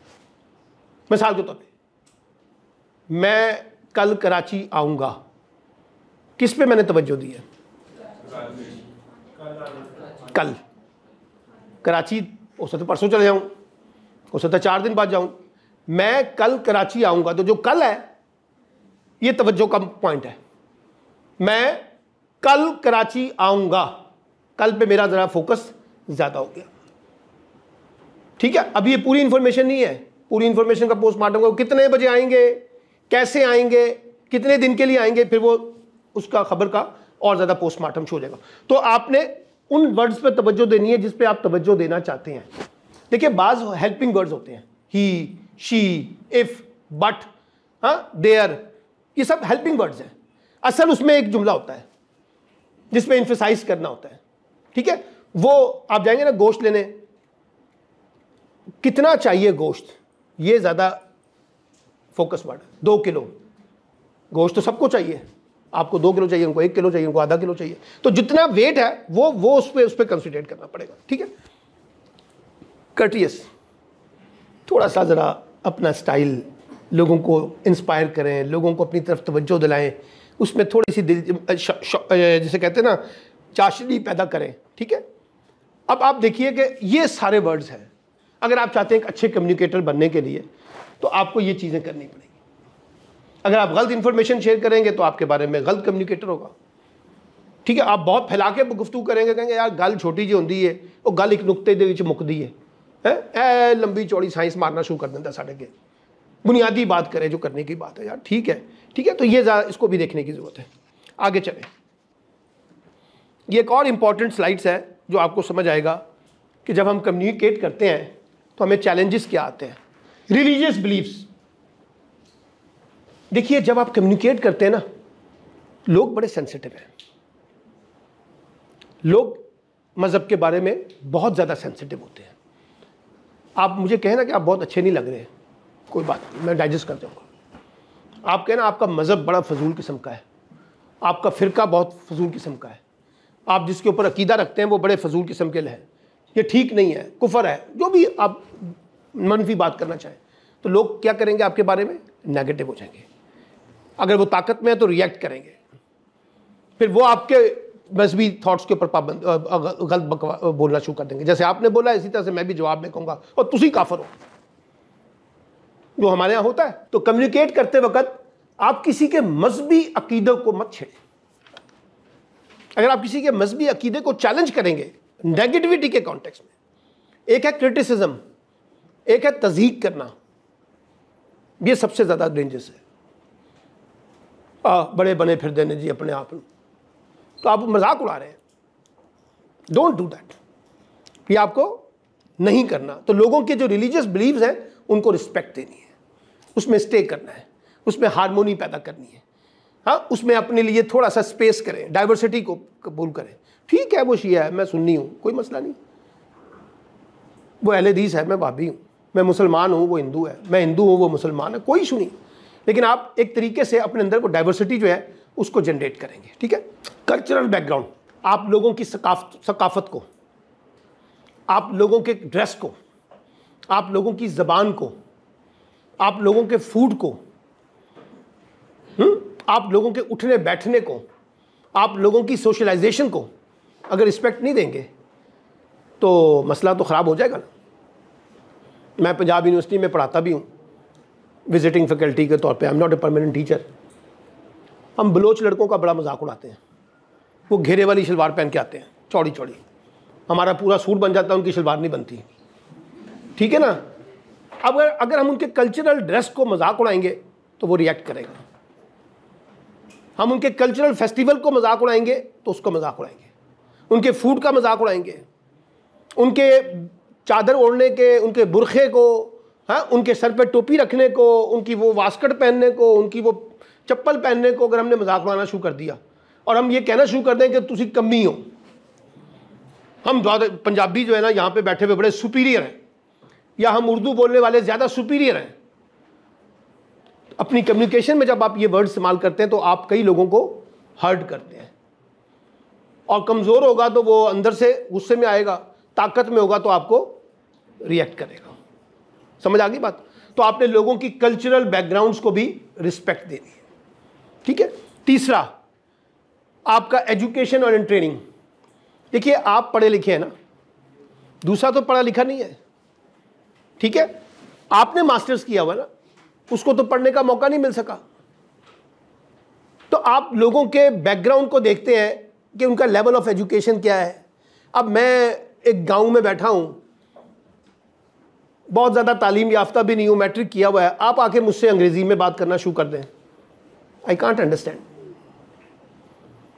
मिसाल के तौर पर मैं कल कराची आऊँगा किस पे मैंने तवज्जो दी है कल कराची हो सकता परसों चले जाऊँ हो सकता चार दिन बाद जाऊँ मैं कल कराची आऊँगा तो जो कल है ये तवज्जो का पॉइंट है मैं कल कराची आऊँगा कल पे मेरा ज़रा फोकस ज़्यादा हो गया ठीक है अभी ये पूरी इन्फॉर्मेशन नहीं है पूरी इन्फॉर्मेशन का पोस्टमार्टम कितने बजे आएंगे कैसे आएंगे कितने दिन के लिए आएंगे फिर वो उसका खबर का और ज़्यादा पोस्टमार्टम शो हो जाएगा तो आपने उन वर्ड्स पर तवज्जो देनी है जिस पर आप तवज्जो देना चाहते हैं देखिए बाज हेल्पिंग वर्ड्स होते हैं ही शी इफ बट हाँ देयर ये सब हेल्पिंग वर्ड्स हैं असल उसमें एक जुमला होता है जिसमें इंफेसाइज करना होता है ठीक है वो आप जाएंगे ना गोश्त लेने कितना चाहिए गोश्त ये ज़्यादा फोकस वर्ड दो किलो गोश्त तो सबको चाहिए आपको दो किलो चाहिए उनको एक किलो चाहिए उनको आधा किलो चाहिए तो जितना वेट है वो वो उस पर उस पर कंसिडेट करना पड़ेगा ठीक है कटियस थोड़ा सा ज़रा अपना स्टाइल लोगों को इंस्पायर करें लोगों को अपनी तरफ तवज्जो दिलाएं उसमें थोड़ी सी जैसे कहते हैं ना चाशनी पैदा करें ठीक है अब आप देखिए कि ये सारे वर्ड्स हैं अगर आप चाहते हैं एक अच्छे कम्युनिकेटर बनने के लिए तो आपको ये चीज़ें करनी पड़ेंगी अगर आप गलत इन्फॉर्मेशन शेयर करेंगे तो आपके बारे में गलत कम्युनिकेटर होगा ठीक है आप बहुत फैला के गुफ्तु करेंगे कहेंगे यार गल छोटी जी होंगी है वो गल एक नुकते ਦੇ है ਮੁੱਕਦੀ ਹੈ ਹੈ ਇਹ ਲੰਬੀ ਚੌੜੀ ਸਾਇੰਸ ਮਾਰਨਾ ਸ਼ੁਰੂ ਕਰ बुनियादी बात करें जो करने की बात है यार ठीक है ठीक है तो ये इसको भी देखने की ज़रूरत है आगे चलें ये एक और इम्पॉर्टेंट स्लाइड्स है जो आपको समझ आएगा कि जब हम कम्युनिकेट करते हैं तो हमें चैलेंजेस क्या आते हैं रिलीजियस बिलीफ देखिए जब आप कम्युनिकेट करते हैं ना लोग बड़े सेंसिटिव हैं लोग मज़हब के बारे में बहुत ज़्यादा सेंसिटिव होते हैं आप मुझे कहें ना कि आप बहुत अच्छे नहीं लग रहे हैं कोई बात नहीं मैं डाइजेस्ट कर जाऊँगा आप कहें ना आपका मज़हब बड़ा फजूल किस्म का है आपका फ़िरका बहुत फजूल किस्म का है आप जिसके ऊपर अकीदा रखते हैं वो बड़े फजूल किस्म के हैं ये ठीक नहीं है कुफर है जो भी आप मनफी बात करना चाहें तो लोग क्या करेंगे आपके बारे में नेगेटिव हो जाएंगे अगर वो ताकत में है तो रिएक्ट करेंगे फिर वो आपके मजहबी थॉट्स के ऊपर पाबंद गलत बोलना शुरू कर देंगे जैसे आपने बोला इसी तरह से मैं भी जवाब में कहूंगा और तुसी काफर हो जो हमारे यहां होता है तो कम्युनिकेट करते वक्त आप किसी के मजहबी अकीदों को मत छेड़ें अगर आप किसी के मजहबी अकीदे को चैलेंज करेंगे नेगेटिविटी के कॉन्टेक्स्ट में एक है क्रिटिसिज्म एक है तजीक करना ये सबसे ज़्यादा डेंजरस है आ, बड़े बने फिर देने जी अपने आप तो आप मजाक उड़ा रहे हैं डोंट डू दैट ये आपको नहीं करना तो लोगों के जो रिलीजियस बिलीव्स हैं उनको रिस्पेक्ट देनी है उसमें स्टे करना है उसमें हारमोनी पैदा करनी है हाँ उसमें अपने लिए थोड़ा सा स्पेस करें डाइवर्सिटी को कबूल करें ठीक है वो शिया है मैं सुननी हूँ कोई मसला नहीं वो एल है मैं भाभी हूँ मैं मुसलमान हूँ वो हिंदू है मैं हिंदू हूँ वो मुसलमान है कोई इशू नहीं लेकिन आप एक तरीके से अपने अंदर को डाइवर्सिटी जो है उसको जनरेट करेंगे ठीक है कल्चरल बैकग्राउंड आप लोगों की सकाफत को आप लोगों के ड्रेस को आप लोगों की ज़बान को आप लोगों के फूड को हुँ? हम्म? आप लोगों के उठने बैठने को आप लोगों की सोशलाइजेशन को अगर रिस्पेक्ट नहीं देंगे तो मसला तो ख़राब हो जाएगा ना मैं पंजाब यूनिवर्सिटी में पढ़ाता भी हूँ विजिटिंग फैकल्टी के तौर पे I am not a permanent teacher हम बलोच लड़कों का बड़ा मजाक उड़ाते हैं वो घेरे वाली शलवार पहन के आते हैं चौड़ी चौड़ी हमारा पूरा सूट बन जाता है उनकी शलवार नहीं बनती ठीक है ना अब अगर अगर हम उनके कल्चरल ड्रेस को मजाक उड़ाएंगे तो वो रिएक्ट करेगा हम उनके कल्चरल फेस्टिवल को मजाक उड़ाएंगे तो उसको मजाक उड़ाएंगे उनके फूड का मजाक उड़ाएंगे उनके चादर ओढ़ने के उनके बुरखे को हाँ उनके सर पे टोपी रखने को उनकी वो वास्कट पहनने को उनकी वो चप्पल पहनने को अगर हमने मजाक बनाना शुरू कर दिया और हम ये कहना शुरू कर दें कि तुम कमी हो हम पंजाबी जो है ना यहाँ पे बैठे हुए बड़े सुपीरियर हैं या हम उर्दू बोलने वाले ज़्यादा सुपीरियर हैं अपनी कम्युनिकेशन में जब आप ये वर्ड इस्तेमाल करते हैं तो आप कई लोगों को हर्ट करते हैं और कमज़ोर होगा तो वो अंदर से गुस्से में आएगा ताकत में होगा तो आपको रिएक्ट करेगा समझ आ गई बात तो आपने लोगों की कल्चरल बैकग्राउंड्स को भी रिस्पेक्ट देनी है ठीक है तीसरा आपका एजुकेशन और ट्रेनिंग देखिए आप पढ़े लिखे हैं ना दूसरा तो पढ़ा लिखा नहीं है ठीक है आपने मास्टर्स किया हुआ ना उसको तो पढ़ने का मौका नहीं मिल सका तो आप लोगों के बैकग्राउंड को देखते हैं कि उनका लेवल ऑफ एजुकेशन क्या है अब मैं एक गांव में बैठा हूं बहुत ज़्यादा तालीम याफ्ता भी नहीं हूं मैट्रिक किया हुआ है आप आके मुझसे अंग्रेज़ी में बात करना शुरू कर दें आई कांट अंडरस्टैंड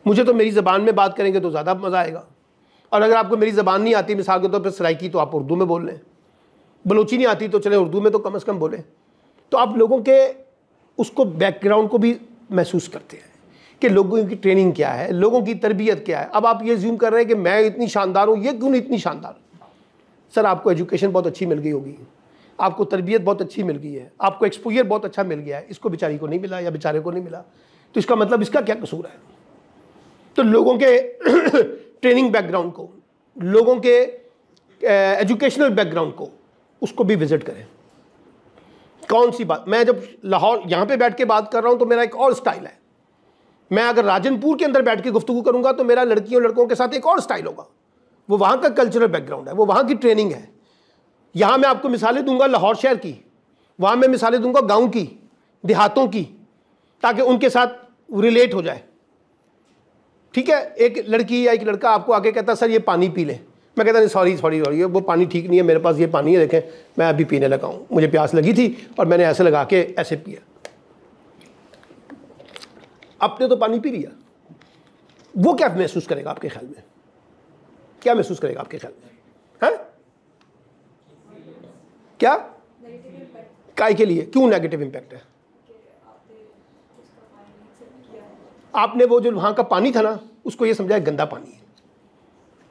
मुझे तो मेरी ज़बान में बात करेंगे तो ज़्यादा मज़ा आएगा और अगर आपको मेरी ज़बान नहीं आती मिसाल के तौर तो पर सराइकी तो आप उर्दू में बोल लें बलोची नहीं आती तो चले उर्दू में तो कम अज़ कम बोलें तो आप लोगों के उसको बैकग्राउंड को भी महसूस करते हैं कि लोगों की ट्रेनिंग क्या है लोगों की तरबियत क्या है अब आप ये ज्यूम कर रहे हैं कि मैं इतनी शानदार हूँ ये क्यों इतनी शानदार सर आपको एजुकेशन बहुत अच्छी मिल गई होगी आपको तरबियत बहुत अच्छी मिल गई है आपको एक्सपोजर बहुत अच्छा मिल गया है इसको बेचारी को नहीं मिला या बेचारे को नहीं मिला तो इसका मतलब इसका क्या कसूर है तो लोगों के ट्रेनिंग बैकग्राउंड को लोगों के एजुकेशनल बैकग्राउंड को उसको भी विजिट करें कौन सी बात मैं जब लाहौर यहाँ पे बैठ के बात कर रहा हूँ तो मेरा एक और स्टाइल है मैं अगर राजनपुर के अंदर बैठ के गुफ्तु करूँगा तो मेरा लड़कियों लड़कों के साथ एक और स्टाइल होगा वो वहाँ का कल्चरल बैकग्राउंड है वो वहाँ की ट्रेनिंग है यहाँ मैं आपको मिसालें दूंगा लाहौर शहर की वहाँ मैं मिसालें दूंगा गाँव की देहातों की ताकि उनके साथ रिलेट हो जाए ठीक है एक लड़की या एक लड़का आपको आके कहता सर ये पानी पी लें मैं कहता नहीं सॉरी सॉरी सॉरी वो पानी ठीक नहीं है मेरे पास ये पानी है देखें मैं अभी पीने लगा हूँ मुझे प्यास लगी थी और मैंने ऐसे लगा के ऐसे पिया आपने तो पानी पी लिया वो क्या महसूस करेगा आपके ख्याल में क्या महसूस करेगा आपके ख्याल में है क्या काय के लिए क्यों नेगेटिव इम्पैक्ट है आपने वो जो वहां का पानी था ना उसको ये समझाया गंदा पानी है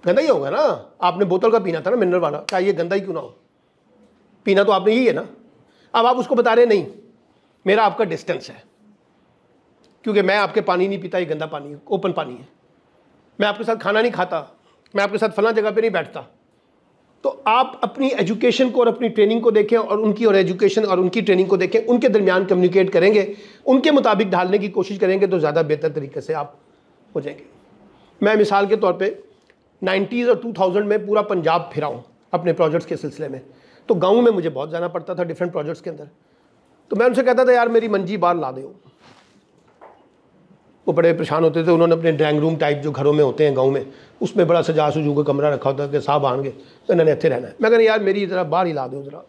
गंदा ही होगा ना आपने बोतल का पीना था ना मिनरल वाला क्या ये गंदा ही क्यों ना हो पीना तो आपने यही है ना अब आप उसको बता रहे नहीं मेरा आपका डिस्टेंस है क्योंकि मैं आपके पानी नहीं पीता ये गंदा पानी है ओपन पानी है मैं आपके साथ खाना नहीं खाता मैं आपके साथ फला जगह पर नहीं बैठता तो आप अपनी एजुकेशन को और अपनी ट्रेनिंग को देखें और उनकी और एजुकेशन और उनकी ट्रेनिंग को देखें उनके दरमियान कम्युनिकेट करेंगे उनके मुताबिक ढालने की कोशिश करेंगे तो ज़्यादा बेहतर तरीके से आप हो जाएंगे मैं मिसाल के तौर पर नाइन्टीज़ और टू थाउजेंड में पूरा पंजाब फिरा हूँ अपने प्रोजेक्ट्स के सिलसिले में तो गाँव में मुझे बहुत जाना पड़ता था डिफरेंट प्रोजेक्ट्स के अंदर तो मैं उनसे कहता था यार मेरी मंजी बार ला दो वो बड़े परेशान होते थे उन्होंने अपने ड्राइंग रूम टाइप जो घरों में होते हैं गाँव में उसमें बड़ा सजा सुजू का कमरा रखा होता कि साहब आएंगे तो इन्होंने इतने रहना है मैं कहना यार मेरी ज़रा बाहर ही ला दो ज़रा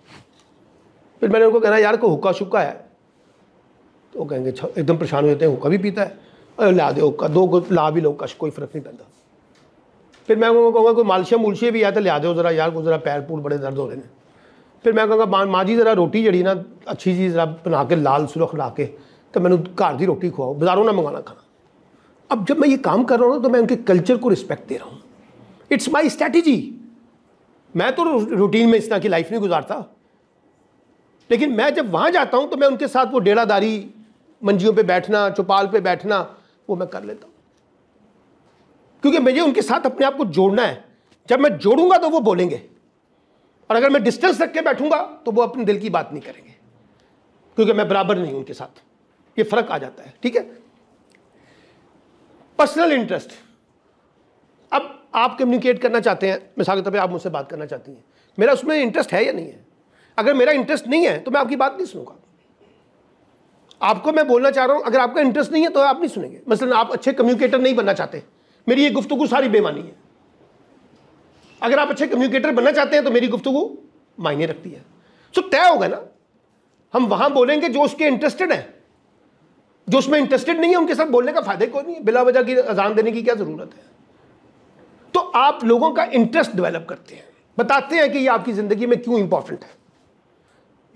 फिर मैंने उनको कहना यार को हुक्का शुक्का है तो वो कहेंगे एकदम परेशान हो जाते हैं हुक्का भी पीता है अरे ला दो हुक्का दो ला भी लो कश कोई फ़र्क नहीं पैदा फिर मैं उनको कहूँगा कोई मालशिया मुलशे भी आया तो लिया दो ज़रा यार को ज़रा पैर पूर बड़े दर्द हो रहे हैं फिर मैं कहूँगा माँ जी ज़रा रोटी जड़ी ना अच्छी जी ज़रा बना के लाल सुरख ला के तो मैं घर की रोटी खुआओ बाज़ारों ना मंगाना खाना अब जब मैं ये काम कर रहा हूँ तो मैं उनके कल्चर को रिस्पेक्ट दे रहा हूँ इट्स माई स्ट्रैटेजी मैं तो रूटीन में इस तरह की लाइफ नहीं गुजारता लेकिन मैं जब वहाँ जाता हूँ तो मैं उनके साथ वो डेरादारी मंजियों पे बैठना चौपाल पे बैठना वो मैं कर लेता हूँ क्योंकि मुझे उनके साथ अपने आप को जोड़ना है जब मैं जोड़ूंगा तो वो बोलेंगे और अगर मैं डिस्टेंस रख के बैठूंगा तो वो अपने दिल की बात नहीं करेंगे क्योंकि मैं बराबर नहीं उनके साथ ये फ़र्क आ जाता है ठीक है पर्सनल इंटरेस्ट अब आप कम्युनिकेट करना चाहते हैं मिसाल के तौर पर आप मुझसे बात करना चाहती हैं मेरा उसमें इंटरेस्ट है या नहीं है अगर मेरा इंटरेस्ट नहीं है तो मैं आपकी बात नहीं सुनूंगा आपको मैं बोलना चाह रहा हूँ अगर आपका इंटरेस्ट नहीं है तो आप नहीं सुनेंगे मसलन मतलब आप अच्छे कम्युनिकेटर नहीं बनना चाहते मेरी ये गुफ्तगु सारी बेमानी है अगर आप अच्छे कम्युनिकेटर बनना चाहते हैं तो मेरी गुफ्तगु मायने रखती है सो तय होगा ना हम वहाँ बोलेंगे जो उसके इंटरेस्टेड हैं जो उसमें इंटरेस्टेड नहीं है उनके साथ बोलने का फायदा कोई नहीं है बिला वजह की अजान देने की क्या ज़रूरत है तो आप लोगों का इंटरेस्ट डेवलप करते हैं बताते हैं कि ये आपकी ज़िंदगी में क्यों इंपॉर्टेंट है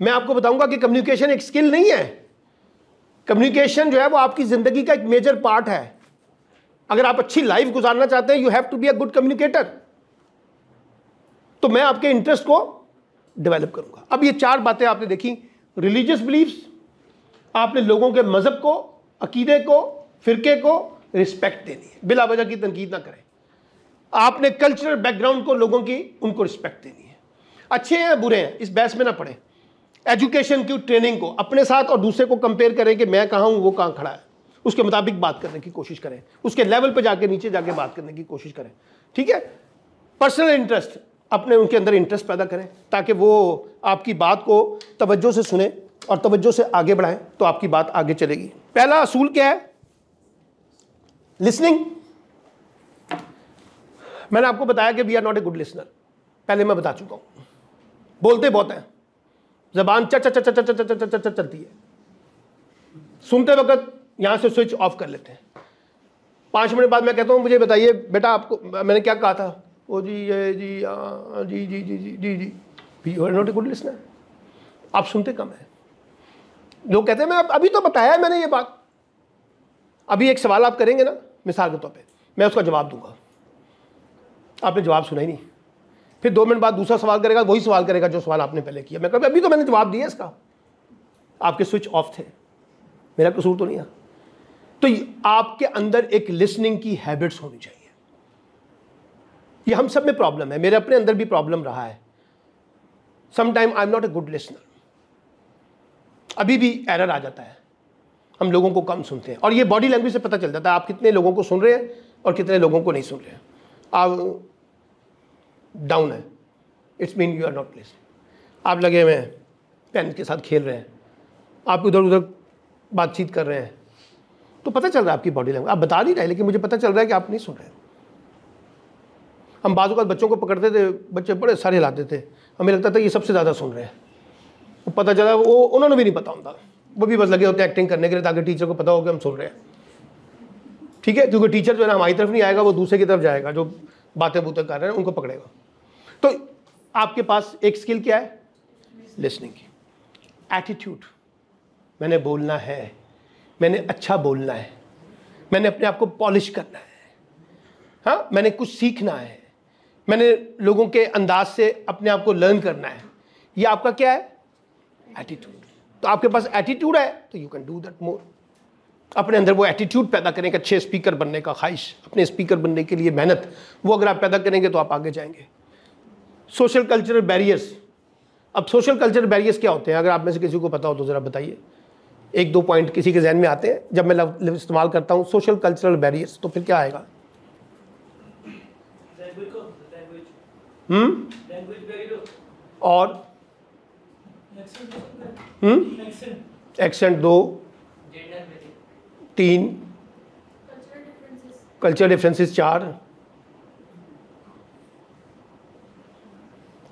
मैं आपको बताऊंगा कि कम्युनिकेशन एक स्किल नहीं है कम्युनिकेशन जो है वो आपकी ज़िंदगी का एक मेजर पार्ट है अगर आप अच्छी लाइफ गुजारना चाहते हैं you have to be a good communicator तो मैं आपके इंटरेस्ट को डेवलप करूंगा अब ये चार बातें आपने देखी रिलीजियस बिलीफ्स आपने लोगों के मज़हब को अकीदे को फ़िरके को रिस्पेक्ट देनी है बिला वजह की तनकीद ना करें आपने कल्चरल बैकग्राउंड को लोगों की उनको रिस्पेक्ट देनी है अच्छे हैं बुरे हैं इस बहस में ना पढ़ें एजुकेशन की ट्रेनिंग को अपने साथ और दूसरे को कंपेयर करें कि मैं कहाँ हूँ वो कहाँ खड़ा है उसके मुताबिक बात करने की कोशिश करें उसके लेवल पर जाके नीचे जाके बात करने की कोशिश करें ठीक है पर्सनल इंटरेस्ट अपने उनके अंदर इंटरेस्ट पैदा करें ताकि वो आपकी बात को तवज्जो से सुने और तवज्जो से आगे बढ़ाएं तो आपकी बात आगे चलेगी पहला असूल क्या है लिसनिंग मैंने आपको बताया कि we are not a good listener पहले मैं बता चुका हूं बोलते बहुत हैं जबान चच चच चच चच चच चच चलती है सुनते वक्त यहाँ से स्विच ऑफ कर लेते हैं पांच मिनट बाद मैं कहता हूँ मुझे बताइए बेटा आपको मैंने क्या कहा था ओ जी ये जी आ, जी जी जी जी जी जी we are not a good listener आप सुनते कम हैं लोग कहते हैं मैं अभी तो बताया है मैंने ये बात अभी एक सवाल आप करेंगे ना मिसाल के तौर पर मैं उसका जवाब दूंगा आपने जवाब सुना ही नहीं फिर दो मिनट बाद दूसरा सवाल करेगा वही सवाल करेगा जो सवाल आपने पहले किया मैं कभी अभी तो मैंने जवाब दिया इसका आपके स्विच ऑफ थे मेरा कसूर तो नहीं है तो आपके अंदर एक लिसनिंग की हैबिट्स होनी चाहिए ये हम सब में प्रॉब्लम है मेरे अपने अंदर भी प्रॉब्लम रहा है sometime I am not a good listener अभी भी एरर आ जाता है हम लोगों को कम सुनते हैं और ये बॉडी लैंग्वेज से पता चल जाता है आप कितने लोगों को सुन रहे हैं और कितने लोगों को नहीं सुन रहे हैं आप डाउन है it's mean you are not place आप लगे हुए हैं पेन के साथ खेल रहे हैं आप इधर उधर बातचीत कर रहे हैं तो पता चल रहा है आपकी बॉडी लैंग्वेज आप बता नहीं रहे लेकिन मुझे पता चल रहा है कि आप नहीं सुन रहे हम बाजू का बच्चों को पकड़ते थे बच्चे बड़े सारे लाते थे हमें लगता था ये सबसे ज़्यादा सुन रहे हैं तो पता चला वो उन्होंने भी नहीं पता होता वो भी बस लगे होते हैं एक्टिंग करने के लिए ताकि टीचर को पता हो कि हम सुन रहे हैं ठीक है क्योंकि टीचर जो है ना हमारी तरफ नहीं आएगा वो दूसरे की तरफ जाएगा जो बातें बूतें कर रहे हैं उनको पकड़ेगा तो आपके पास एक स्किल क्या है लिसनिंग की एटीट्यूड मैंने बोलना है मैंने अच्छा बोलना है मैंने अपने आप को पॉलिश करना है हाँ मैंने कुछ सीखना है मैंने लोगों के अंदाज से अपने आप को लर्न करना है ये आपका क्या है एटीट्यूड तो आपके पास एटीट्यूड है तो you can do that more अपने अंदर वो एटीट्यूड पैदा करें कि अच्छे स्पीकर बनने का ख्वाहिश अपने स्पीकर बनने के लिए मेहनत वो अगर आप पैदा करेंगे तो आप आगे जाएंगे सोशल कल्चरल बैरियर्स अब सोशल कल्चरल बैरियर्स क्या होते हैं अगर आप में से किसी को पता हो तो ज़रा बताइए एक दो पॉइंट किसी के जहन में आते हैं जब मैं लव इस्तेमाल करता हूँ सोशल कल्चरल बैरियर्स तो फिर क्या आएगा Language हम्म? और एक्सेंट हम्म? दो तीन कल्चर डिफरेंसेस चार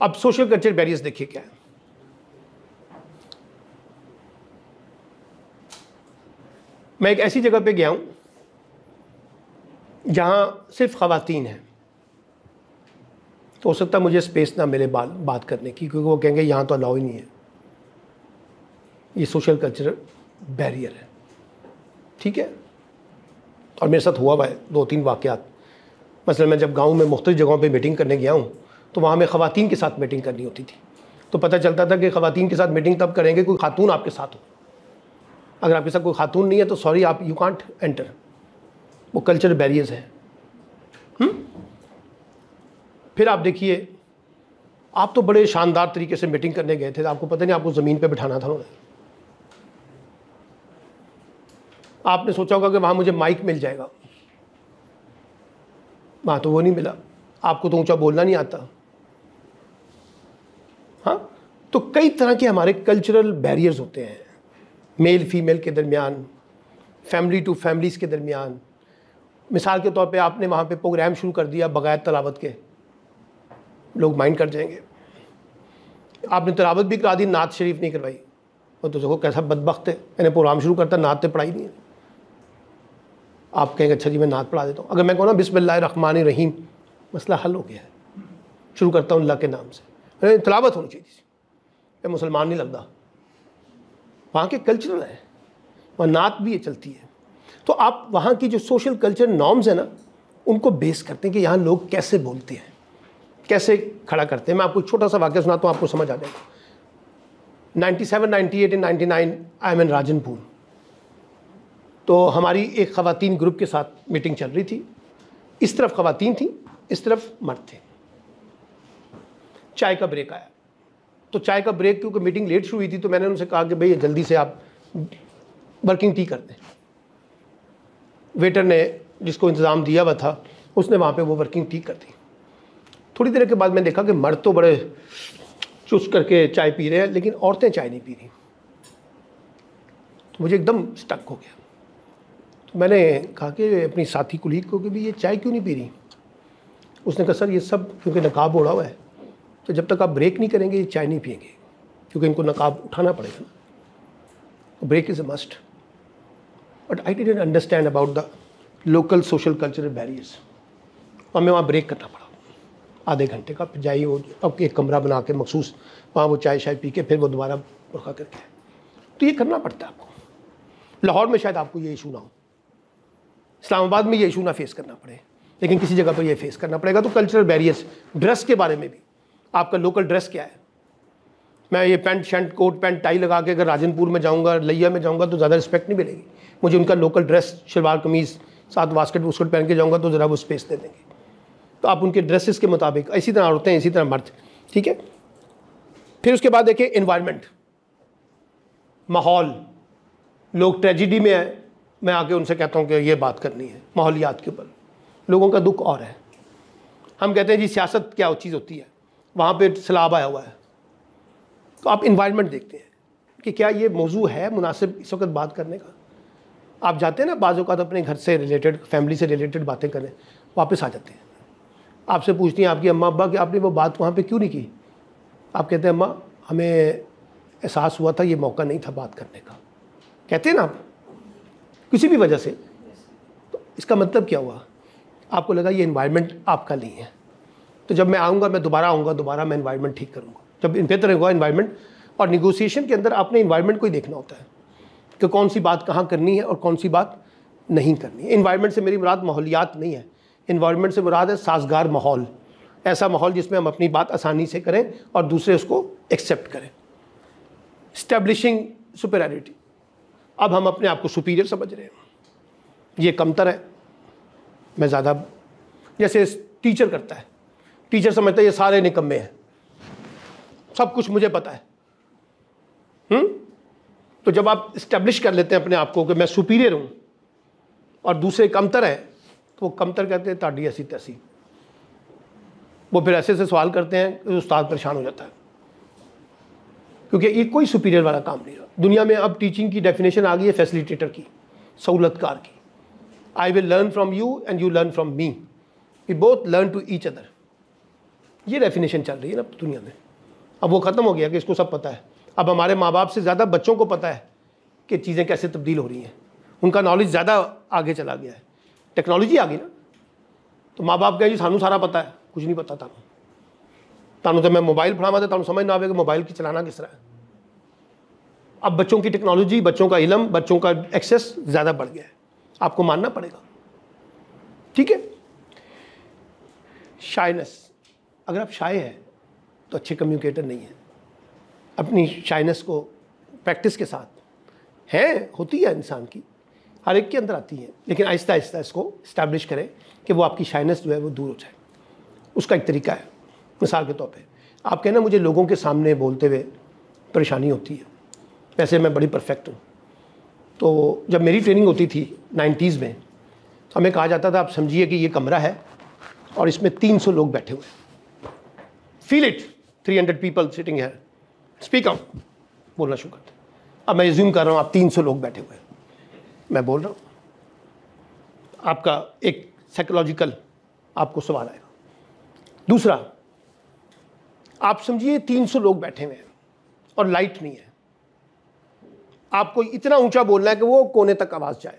अब सोशल कल्चर बैरियर्स देखिए क्या है मैं एक ऐसी जगह पे गया हूं जहां सिर्फ ख़वातीन हैं तो हो सकता मुझे स्पेस ना मिले बात करने की क्योंकि वो कहेंगे यहां तो अलाउ ही नहीं है ये सोशल कल्चरल बैरियर है ठीक है और मेरे साथ हुआ हुआ है दो तीन वाक़ात मसलन मैं जब गांव में मुख्तु जगहों पे मीटिंग करने गया हूँ तो वहाँ में ख़वातीन के साथ मीटिंग करनी होती थी तो पता चलता था कि ख़वातीन के साथ मीटिंग तब करेंगे कोई खातून आपके साथ हो अगर आपके साथ कोई खातून नहीं है तो सॉरी आप यू कॉन्ट एंटर वो कल्चर बैरियर्स हैं फिर आप देखिए आप तो बड़े शानदार तरीके से मीटिंग करने गए थे आपको पता नहीं आपको ज़मीन पर बिठाना था उन्होंने आपने सोचा होगा कि वहाँ मुझे माइक मिल जाएगा वहाँ तो वो नहीं मिला आपको तो ऊंचा बोलना नहीं आता हाँ तो कई तरह के हमारे कल्चरल बैरियर्स होते हैं मेल फीमेल के दरमियान फैमिली टू फैमिलीज़ के दरमियान मिसाल के तौर पे आपने वहाँ पे प्रोग्राम शुरू कर दिया बग़ैर तलावत के लोग माइंड कर जाएंगे आपने तलावत भी करा दी नात शरीफ नहीं करवाई और तो देखो कैसा बदबख्त है मैंने प्रोग्राम शुरू करता नात तो पढ़ाई नहीं है आप कहेंगे अच्छा जी मैं नात पढ़ा देता हूँ अगर मैं कहूँ ना बिसमिल्ला रहमान रहीम मसला हल हो गया है शुरू करता हूँ अल्लाह के नाम से तलावत होनी चाहिए मैं मुसलमान नहीं लगता वहाँ के कल्चरल है वहाँ नात भी ये चलती है तो आप वहाँ की जो सोशल कल्चर नॉर्म्स हैं ना उनको बेस करते हैं कि यहाँ लोग कैसे बोलते हैं कैसे खड़ा करते हैं मैं आपको छोटा सा वाक्य सुनाता हूँ आपको समझ आ जाएगा 97, 98 and nine I am in Rajanpur तो हमारी एक खातन ग्रुप के साथ मीटिंग चल रही थी इस तरफ ख़वातीन थी इस तरफ मर्द थे चाय का ब्रेक आया तो चाय का ब्रेक क्योंकि मीटिंग लेट शुरू हुई थी तो मैंने उनसे कहा कि भैया जल्दी से आप वर्किंग टी कर दें वेटर ने जिसको इंतज़ाम दिया हुआ था उसने वहाँ पे वो वर्किंग टी कर दी थोड़ी देर के बाद मैंने देखा कि मर्द तो बड़े चुस करके चाय पी रहे हैं लेकिन औरतें चाय नहीं पी रही तो मुझे एकदम स्टक हो गया मैंने कहा कि अपनी साथी कुलीग को कि भी ये चाय क्यों नहीं पी रही उसने कहा सर ये सब क्योंकि नकाब ओढ़ा हुआ है तो जब तक आप ब्रेक नहीं करेंगे ये चाय नहीं पियेंगे क्योंकि इनको नकाब उठाना पड़ेगा ना break is a must but I didn't understand about the local social cultural barriers हमें वहाँ ब्रेक करना पड़ा आधे घंटे का फिर जाइए वो अब एक कमरा बना के मखसूस वहाँ वो चाय शाय पी के फिर वो दोबारा बुरखा करके तो ये करना पड़ता है आपको लाहौर में शायद आपको ये इशू ना हो इस्लामाबाद में ये इशू ना फेस करना पड़े लेकिन किसी जगह पर यह फेस करना पड़ेगा तो कल्चरल बैरियर्स ड्रेस के बारे में भी आपका लोकल ड्रेस क्या है मैं ये pant shirt coat pant tie लगा के अगर राजनपुर में जाऊँगा लैया में जाऊँगा तो ज़्यादा रिस्पेक्ट नहीं मिलेगी मुझे उनका लोकल ड्रेस शलवार कमीज़ साथ बास्केट वस्कट पहन के जाऊँगा तो ज़रा वो स्पेस दे देंगे तो आप उनके ड्रेसेस के मुताबिक इसी तरह औरतें इसी तरह मर्द ठीक है फिर उसके बाद देखिए इन्वायरमेंट माहौल लोग ट्रेजिडी में है मैं आके उनसे कहता हूँ कि ये बात करनी है माहौलियात के ऊपर लोगों का दुख और है हम कहते हैं जी सियासत क्या चीज़ होती है वहाँ पर सैलाब आया हुआ है तो आप इन्वायरमेंट देखते हैं कि क्या ये मौजू है मुनासिब इस वक्त बात करने का आप जाते हैं ना बाज़ अवत अपने घर से रिलेटेड फैमिली से रिलेटेड बातें करें वापस आ जाते हैं आपसे पूछती हैं आपकी अम्मा अब्बा कि आपने वो बात वहाँ पे क्यों नहीं की आप कहते हैं अम्मा हमें एहसास हुआ था ये मौका नहीं था बात करने का कहते हैं ना आप किसी भी वजह से तो इसका मतलब क्या हुआ आपको लगा ये इन्वायरमेंट आपका नहीं है तो जब मैं आऊँगा मैं दोबारा आऊँगा दोबारा मैं इन्वायरमेंट ठीक करूँगा जब बेहतर होगा इन्वायरमेंट और निगोसिएशन के अंदर आपने इन्वायरमेंट को ही देखना होता है कि कौन सी बात कहाँ करनी है और कौन सी बात नहीं करनी है इन्वायरमेंट से मेरी मुराद माहौलियात नहीं है इन्वायरमेंट से मुराद है साजगार माहौल ऐसा माहौल जिसमें हम अपनी बात आसानी से करें और दूसरे उसको एक्सेप्ट करें स्टैब्लिशिंग सुपेरिटी अब हम अपने आप को सुपीरियर समझ रहे हैं ये कमतर है मैं ज़्यादा जैसे टीचर करता है टीचर समझता है ये सारे निकम्मे हैं सब कुछ मुझे पता है हुँ? तो जब आप इस्टेब्लिश कर लेते हैं अपने आप को कि मैं सुपीरियर हूँ और दूसरे कमतर हैं तो वो कमतर कहते हैं ताडी ऐसी तैसी वो फिर ऐसे ऐसे सवाल करते हैं कि उस्ताद परेशान हो जाता है क्योंकि ये कोई सुपीरियर वाला काम नहीं रहा दुनिया में अब टीचिंग की डेफिनेशन आ गई है फैसिलिटेटर की सहूलतकार की I will learn from you and you learn from me we both learn to each other ये डेफिनेशन चल रही है ना दुनिया में अब वो ख़त्म हो गया कि इसको सब पता है अब हमारे माँ बाप से ज़्यादा बच्चों को पता है कि चीज़ें कैसे तब्दील हो रही हैं उनका नॉलेज ज़्यादा आगे चला गया है टेक्नोलॉजी आ गई ना तो माँ बाप कहें जी सानू सारा पता है कुछ नहीं पता थानू तानू तो मैं मोबाइल फड़ावा तो तुम समझ ना आवे कि मोबाइल की चलाना किस तरह है अब बच्चों की टेक्नोलॉजी बच्चों का इलम बच्चों का एक्सेस ज़्यादा बढ़ गया है आपको मानना पड़ेगा ठीक है शाइनेस अगर आप शाय हैं तो अच्छे कम्युनिकेटर नहीं हैं अपनी शाइनेस को प्रैक्टिस के साथ हैं होती है इंसान की हर एक के अंदर आती है लेकिन आहिस्ता आहिस्ता इसको इस्टेब्लिश करें कि वो आपकी शाइनेस जो है वो दूर हो जाए उसका एक तरीका है मिसाल के तौर पे आप कहना मुझे लोगों के सामने बोलते हुए परेशानी होती है वैसे मैं बड़ी परफेक्ट हूँ तो जब मेरी ट्रेनिंग होती थी नाइन्टीज़ में तो हमें कहा जाता था आप समझिए कि ये कमरा है और इसमें 300 लोग बैठे हुए हैं फील इट 300 पीपल सिटिंग है स्पीक आउट बोलना शुरू करते अब मैं रिज्यूम कर रहा हूँ आप 300 लोग बैठे हुए हैं मैं बोल रहा हूँ आपका एक साइकोलॉजिकल आपको सवाल आएगा दूसरा आप समझिए 300 लोग बैठे हुए हैं और लाइट नहीं है आपको इतना ऊंचा बोलना है कि वो कोने तक आवाज़ जाए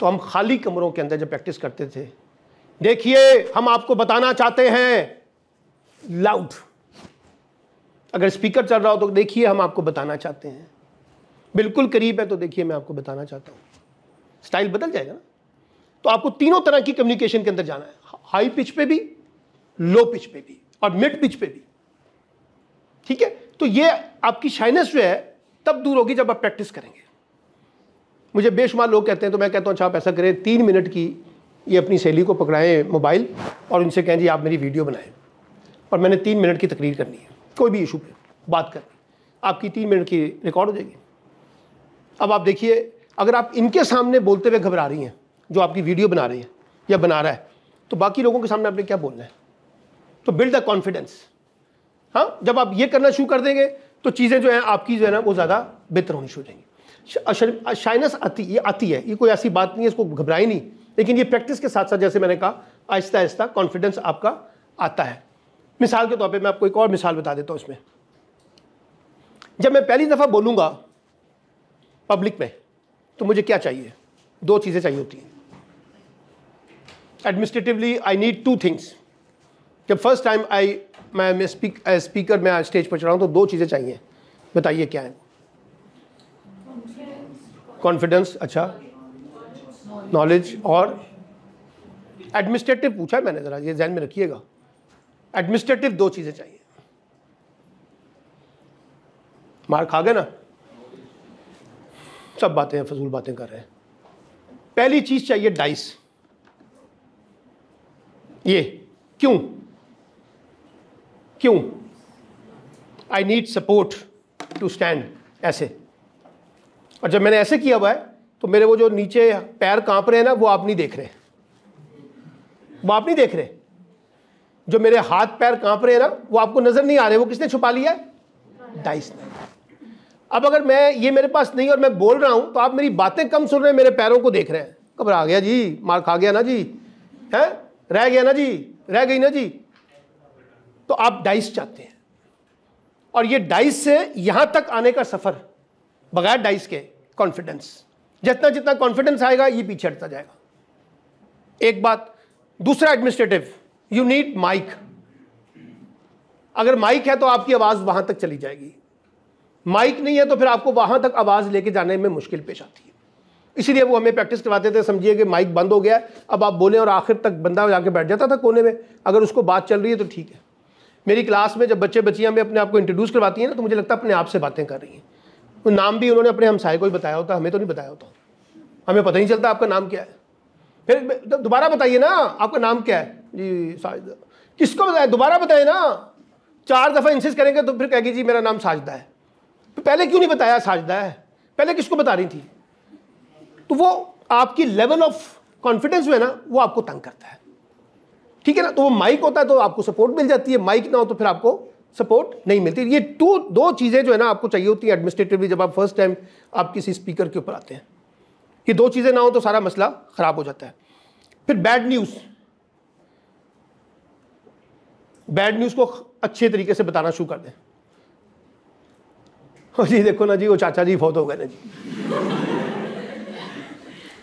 तो हम खाली कमरों के अंदर जब प्रैक्टिस करते थे देखिए हम आपको बताना चाहते हैं लाउड अगर स्पीकर चल रहा हो तो देखिए हम आपको बताना चाहते हैं बिल्कुल करीब है तो देखिए मैं आपको बताना चाहता हूं स्टाइल बदल जाएगा ना तो आपको तीनों तरह की कम्युनिकेशन के अंदर जाना है हाई पिच पे भी लो पिच पे भी और मिड पिच पे भी ठीक है तो ये आपकी शाइनेस जो है तब दूर होगी जब आप प्रैक्टिस करेंगे मुझे बेशुमार लोग कहते हैं तो मैं कहता हूँ अच्छा आप ऐसा करें तीन मिनट की ये अपनी सहेली को पकड़ाएं मोबाइल और उनसे कहें जी आप मेरी वीडियो बनाएं और मैंने तीन मिनट की तकरीर करनी है कोई भी इशू पे बात करनी आपकी तीन मिनट की रिकॉर्ड हो जाएगी अब आप देखिए अगर आप इनके सामने बोलते हुए घबरा रही हैं जो आपकी वीडियो बना रही है या बना रहा है तो बाकी लोगों के सामने आपने क्या बोलना है तो बिल्ड द कॉन्फिडेंस हाँ जब आप ये करना शुरू कर देंगे तो चीज़ें जो है आपकी जो है ना वो ज़्यादा बेहतर होनी शुरू जाएंगी शाइनस आती ये आती है ये कोई ऐसी बात नहीं है इसको घबराई नहीं लेकिन ये प्रैक्टिस के साथ साथ जैसे मैंने कहा आहिस्ता आहिस्ता कॉन्फिडेंस आपका आता है मिसाल के तौर पे मैं आपको एक और मिसाल बता देता हूँ इसमें जब मैं पहली दफ़ा बोलूँगा पब्लिक में तो मुझे क्या चाहिए दो चीज़ें चाहिए होती हैं administratively I need two things जब फर्स्ट टाइम आई मैं मैं स्पीक स्पीकर मैं स्टेज पर चढ़ा हूँ तो दो चीज़ें चाहिए बताइए क्या है कॉन्फिडेंस अच्छा नॉलेज और एडमिनिस्ट्रेटिव पूछा है मैंने ज़रा ये जहन में रखिएगा एडमिनिस्ट्रेटिव दो चीज़ें चाहिए मार खा गए ना सब बातें फजूल बातें कर रहे हैं पहली चीज़ चाहिए डाइस ये क्यों क्यों I need support to stand ऐसे और जब मैंने ऐसे किया हुआ है तो मेरे वो जो नीचे पैर कांप रहे हैं ना वो आप नहीं देख रहे वो आप नहीं देख रहे जो मेरे हाथ पैर कांप रहे हैं ना वो आपको नजर नहीं आ रहे वो किसने छुपा लिया है डाइस ने अब अगर मैं ये मेरे पास नहीं और मैं बोल रहा हूं तो आप मेरी बातें कम सुन रहे हैं मेरे पैरों को देख रहे हैं घबरा गया जी मार खा गया ना जी है रह गया ना जी रह गई ना जी तो आप डाइस चाहते हैं और ये डाइस से यहां तक आने का सफर बगैर डाइस के कॉन्फिडेंस जितना जितना कॉन्फिडेंस आएगा ये पीछे हटता जाएगा एक बात दूसरा एडमिनिस्ट्रेटिव यू नीड माइक अगर माइक है तो आपकी आवाज वहां तक चली जाएगी माइक नहीं है तो फिर आपको वहां तक आवाज लेके जाने में मुश्किल पेश आती है इसीलिए वो हमें प्रैक्टिस करवाते थे समझिए कि माइक बंद हो गया अब आप बोले और आखिर तक बंदा जाके बैठ जाता था कोने में अगर उसको बात चल रही है तो ठीक है मेरी क्लास में जब बच्चे बच्चियाँ मैं अपने आप को इंट्रोड्यूस करवाती हैं ना तो मुझे लगता है अपने आप से बातें कर रही हैं तो नाम भी उन्होंने अपने हमसाय को ही बताया होता हमें तो नहीं बताया होता हमें पता ही चलता आपका नाम क्या है फिर दोबारा बताइए ना आपका नाम क्या है जी साजद किसको बताया दोबारा बताए ना चार दफ़ा इंसिस करेंगे तो फिर कहेगी जी मेरा नाम साजदा है तो पहले क्यों नहीं बताया साजदा है पहले किसको बता रही थी तो वो आपकी लेवल ऑफ कॉन्फिडेंस जो है ना वो आपको तंग करता है ठीक है ना तो वो माइक होता है तो आपको सपोर्ट मिल जाती है माइक ना हो तो फिर आपको सपोर्ट नहीं मिलती ये टू दो चीज़ें जो है ना आपको चाहिए होती हैं एडमिनिस्ट्रेटिवली जब आप फर्स्ट टाइम आप किसी स्पीकर के ऊपर आते हैं ये दो चीज़ें ना हो तो सारा मसला ख़राब हो जाता है फिर बैड न्यूज़ बैड न्यूज़ को अच्छे तरीके से बताना शुरू कर दें जी देखो ना जी वो चाचा जी बहुत हो गए ना जी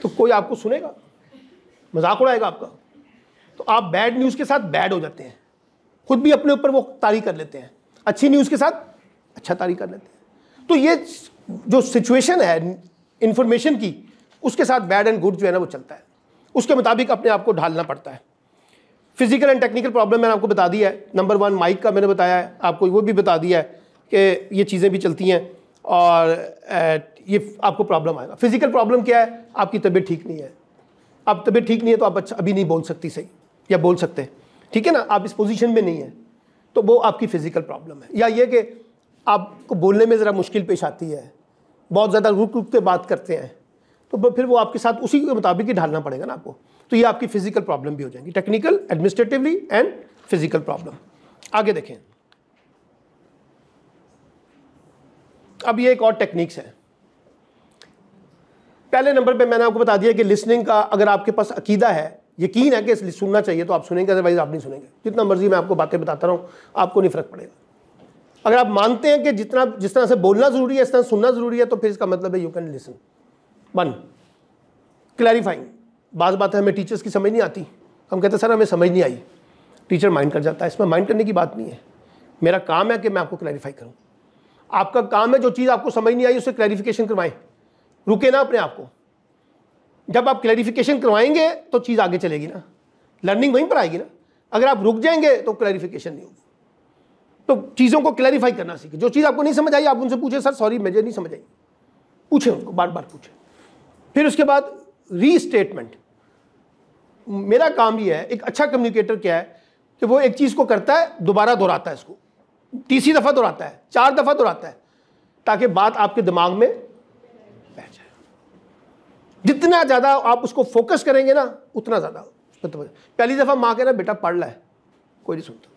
तो कोई आपको सुनेगा मजाक उड़ाएगा आपका तो आप बैड न्यूज़ के साथ बैड हो जाते हैं खुद भी अपने ऊपर वो तारी कर लेते हैं अच्छी न्यूज़ के साथ अच्छा तारी कर लेते हैं तो ये जो सिचुएशन है इन्फॉर्मेशन की उसके साथ बैड एंड गुड जो है ना वो चलता है उसके मुताबिक अपने आप को ढालना पड़ता है फिजिकल एंड टेक्निकल प्रॉब्लम मैंने आपको बता दिया है नंबर वन माइक का मैंने बताया है आपको वो भी बता दिया है कि ये चीज़ें भी चलती हैं और ये आपको प्रॉब्लम आएगा फिजिकल प्रॉब्लम क्या है आपकी तबीयत ठीक नहीं है आप तबीयत ठीक नहीं है तो आप अच्छा अभी नहीं बोल सकती सही या बोल सकते हैं ठीक है ना आप इस पोजीशन में नहीं है तो वो आपकी फ़िज़िकल प्रॉब्लम है या ये कि आपको बोलने में ज़रा मुश्किल पेश आती है बहुत ज़्यादा रुक रुक के बात करते हैं तो फिर वो आपके साथ उसी के मुताबिक ही ढालना पड़ेगा ना आपको तो ये आपकी फ़िज़िकल प्रॉब्लम भी हो जाएगी technical administratively and physical problem आगे देखें अब ये एक और टेक्निक्स है पहले नंबर पे मैंने आपको बता दिया कि लिसनिंग का अगर आपके पास अकीदा है यकीन है कि इसलिए सुनना चाहिए तो आप सुनेंगे अदरवाइज आप नहीं सुनेंगे जितना मर्जी मैं आपको बातें बताता हूँ आपको नहीं फ़र्क पड़ेगा अगर आप मानते हैं कि जितना जिस तरह से बोलना ज़रूरी है इस तरह सुनना ज़रूरी है तो फिर इसका मतलब है you can listen one clarifying बाज़ बातें हमें टीचर्स की समझ नहीं आती हम कहते सर हमें समझ नहीं आई टीचर माइंड कर जाता है इसमें माइंड करने की बात नहीं है मेरा काम है कि मैं आपको क्लैरिफाई करूँ आपका काम है जो चीज़ आपको समझ नहीं आई उसे क्लैरिफिकेशन करवाएं रुके ना अपने आप को जब आप क्लैरिफिकेशन करवाएंगे तो चीज़ आगे चलेगी ना लर्निंग वहीं पर आएगी ना अगर आप रुक जाएंगे तो क्लैरिफिकेशन नहीं होगी तो चीज़ों को क्लैरिफाई करना सीखे जो चीज़ आपको नहीं समझ आई आप उनसे पूछे सर सॉरी मुझे नहीं समझ आई पूछें उनको बार बार पूछें फिर उसके बाद री स्टेटमेंट मेरा काम यह है एक अच्छा कम्युनिकेटर क्या है कि वो एक चीज़ को करता है दोबारा दोहराता है इसको तीसरी दफ़ा दोहराता है चार दफ़ा दोहराता है ताकि बात आपके दिमाग में जितना ज़्यादा आप उसको फोकस करेंगे ना उतना ज़्यादा तो पहली दफ़ा माँ कहना बेटा पढ़ ला है कोई नहीं सुनता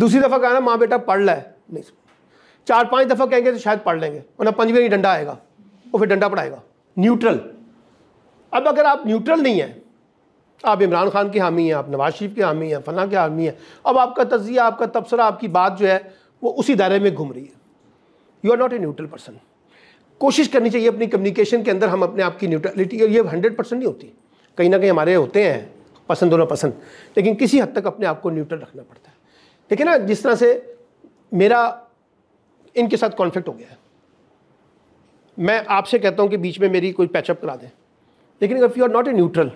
दूसरी दफ़ा कहना माँ बेटा पढ़ ला है नहीं सुनता चार पांच दफ़ा कहेंगे तो शायद पढ़ लेंगे वरना पंचवी नहीं डंडा आएगा और फिर डंडा पढ़ाएगा न्यूट्रल अब अगर आप न्यूट्रल नहीं हैं आप इमरान खान के हामी हैं आप नवाज शरीफ के हामी हैं फला के हामी हैं अब आपका तजिया आपका तबसरा आपकी बात जो है वो उसी दायरे में घूम रही है you are not a neutral person कोशिश करनी चाहिए अपनी कम्युनिकेशन के अंदर हम अपने आप की न्यूट्रलिटी ये हंड्रेड परसेंट नहीं होती कहीं ना कहीं हमारे होते हैं पसंद होना पसंद लेकिन किसी हद तक अपने आप को न्यूट्रल रखना पड़ता है ठीक है ना जिस तरह से मेरा इनके साथ कॉन्फ्लिक्ट हो गया है मैं आपसे कहता हूँ कि बीच में मेरी कोई पैचअप करा दें लेकिन if you are not a neutral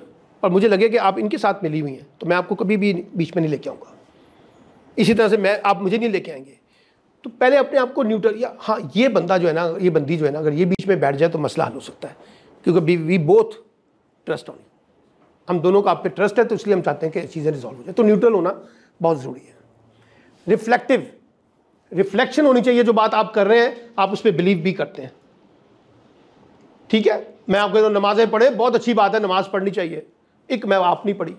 और मुझे लगे कि आप इनके साथ मिली हुई हैं तो मैं आपको कभी भी बीच में नहीं लेके आऊँगा इसी तरह से मैं आप मुझे नहीं लेके आएंगे तो पहले अपने आप को न्यूट्रल या हाँ ये बंदा जो है ना ये बंदी जो है ना अगर ये बीच में बैठ जाए तो मसला हल हो सकता है क्योंकि we we both trust on हम दोनों का आप पे ट्रस्ट है तो इसलिए हम चाहते हैं कि चीज़ें रिजॉल्व हो जाए तो न्यूट्रल होना बहुत ज़रूरी है रिफ्लेक्टिव रिफ्लेक्शन होनी चाहिए जो बात आप कर रहे हैं आप उस पर बिलीव भी करते हैं ठीक है मैं आपको कहता नमाजें पढ़े बहुत अच्छी बात है नमाज पढ़नी चाहिए एक मैं आप नहीं पढ़ी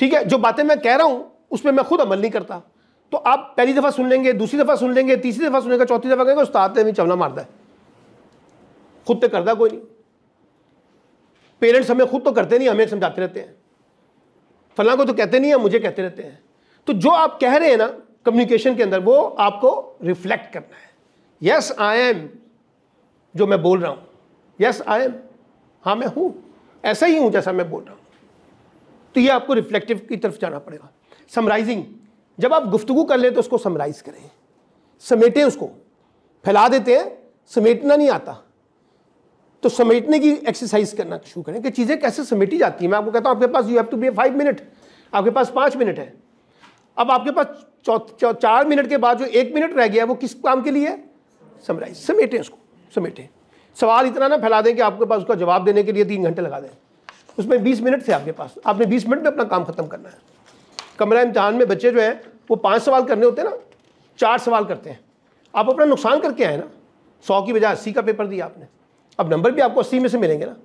ठीक है जो बातें मैं कह रहा हूँ उस पर मैं खुद अमल नहीं करता तो आप पहली दफ़ा सुन लेंगे दूसरी दफ़ा सुन लेंगे तीसरी दफ़ा सुनेगा चौथी दफ़ा कहेंगे उस्ताद ने भी चवला मारता है खुद तो करता कोई नहीं पेरेंट्स हमें खुद तो करते नहीं हमें समझाते रहते हैं फला को तो कहते नहीं है मुझे कहते रहते हैं तो जो आप कह रहे हैं ना कम्युनिकेशन के अंदर वो आपको रिफ्लेक्ट करना है यस आई एम जो मैं बोल रहा हूं यस आई एम हाँ मैं हूं ऐसा ही हूं जैसा मैं बोल रहा हूं तो ये आपको रिफ्लेक्टिव की तरफ जाना पड़ेगा समराइजिंग जब आप गुफ्तु कर ले तो उसको समराइज करें समेटें उसको फैला देते हैं समेटना नहीं आता तो समेटने की एक्सरसाइज करना शुरू करें कि चीज़ें कैसे समेटी जाती हैं मैं आपको कहता हूँ आपके पास you have to be five minute आपके पास पाँच मिनट है अब आपके पास चौ, चौ, चार मिनट के बाद जो एक मिनट रह गया वो किस काम के लिए समराइज समेटें उसको समेटें सवाल इतना ना फैला दें कि आपके पास उसका जवाब देने के लिए तीन घंटे लगा दें उसमें बीस मिनट थे आपके पास आपने बीस मिनट में अपना काम खत्म करना है कमरा इम्तहान में बच्चे जो हैं वो पाँच सवाल करने होते हैं ना चार सवाल करते हैं आप अपना नुकसान करके आए ना सौ की बजाय अस्सी का पेपर दिया आपने अब नंबर भी आपको अस्सी में से मिलेंगे ना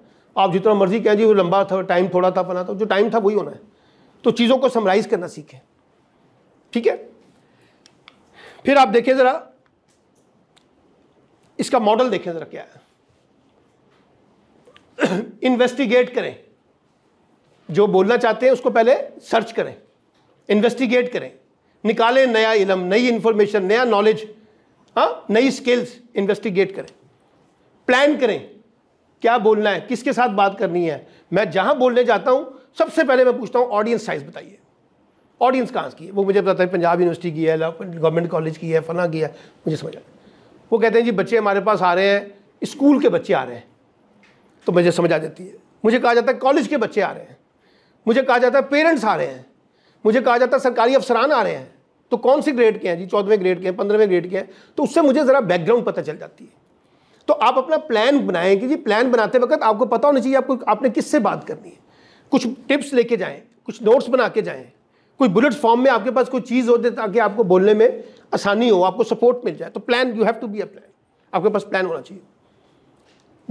आप जितना मर्जी कहें जी वो लंबा था टाइम थोड़ा था बना था जो टाइम था वही होना है तो चीज़ों को समराइज करना सीखें ठीक है फिर आप देखें ज़रा इसका मॉडल देखें ज़रा क्या है इन्वेस्टिगेट करें जो बोलना चाहते हैं उसको पहले सर्च करें इन्वेस्टिगेट करें निकालें नया इलम नई इन्फॉर्मेशन नया नॉलेज हाँ नई स्किल्स इन्वेस्टिगेट करें प्लान करें क्या बोलना है किसके साथ बात करनी है मैं जहाँ बोलने जाता हूँ सबसे पहले मैं पूछता हूँ ऑडियंस साइज बताइए ऑडियंस कहाँ की है वो मुझे बताता है पंजाब यूनिवर्सिटी की है गवर्नमेंट कॉलेज की है फला की है मुझे समझ आ वो कहते हैं जी बच्चे हमारे पास आ रहे हैं स्कूल के बच्चे आ रहे हैं तो मुझे समझ आ जाती है मुझे कहा जाता है कॉलेज के बच्चे आ रहे हैं मुझे कहा जाता है पेरेंट्स आ रहे हैं मुझे कहा जाता है सरकारी अफसरान आ रहे हैं तो कौन से ग्रेड के हैं जी चौदहवें ग्रेड के हैं पंद्रहवें ग्रेड के हैं तो उससे मुझे ज़रा बैकग्राउंड पता चल जाती है तो आप अपना प्लान बनाएं कि जी प्लान बनाते वक्त आपको पता होना चाहिए आपको आपने किससे बात करनी है कुछ टिप्स लेके जाएं कुछ नोट्स बना के जाएं कोई बुलेट फॉर्म में आपके पास कोई चीज़ हो जाए ताकि आपको बोलने में आसानी हो आपको सपोर्ट मिल जाए तो plan you have to be a plan आपके पास प्लान होना चाहिए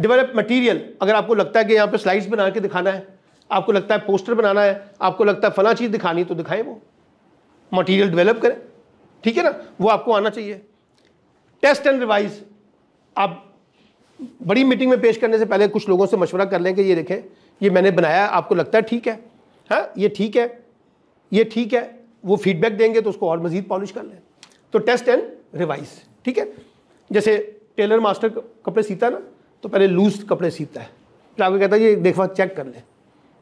डेवलप मटेरियल अगर आपको लगता है कि यहाँ पे स्लाइड्स बना के दिखाना है आपको लगता है पोस्टर बनाना है आपको लगता है फला चीज़ दिखानी तो दिखाएं वो मटेरियल डेवलप करें ठीक है ना वो आपको आना चाहिए टेस्ट एंड रिवाइज आप बड़ी मीटिंग में पेश करने से पहले कुछ लोगों से मशवरा कर लें कि ये देखें ये मैंने बनाया आपको लगता है ठीक है हाँ ये ठीक है ये ठीक है वो फीडबैक देंगे तो उसको और मज़ीद पॉलिश कर लें तो टेस्ट एंड रिवाइज ठीक है जैसे टेलर मास्टर कपड़े सीता ना तो पहले लूज कपड़े सीता है फिर तो आपको कहता है ये देखभाल चेक कर लें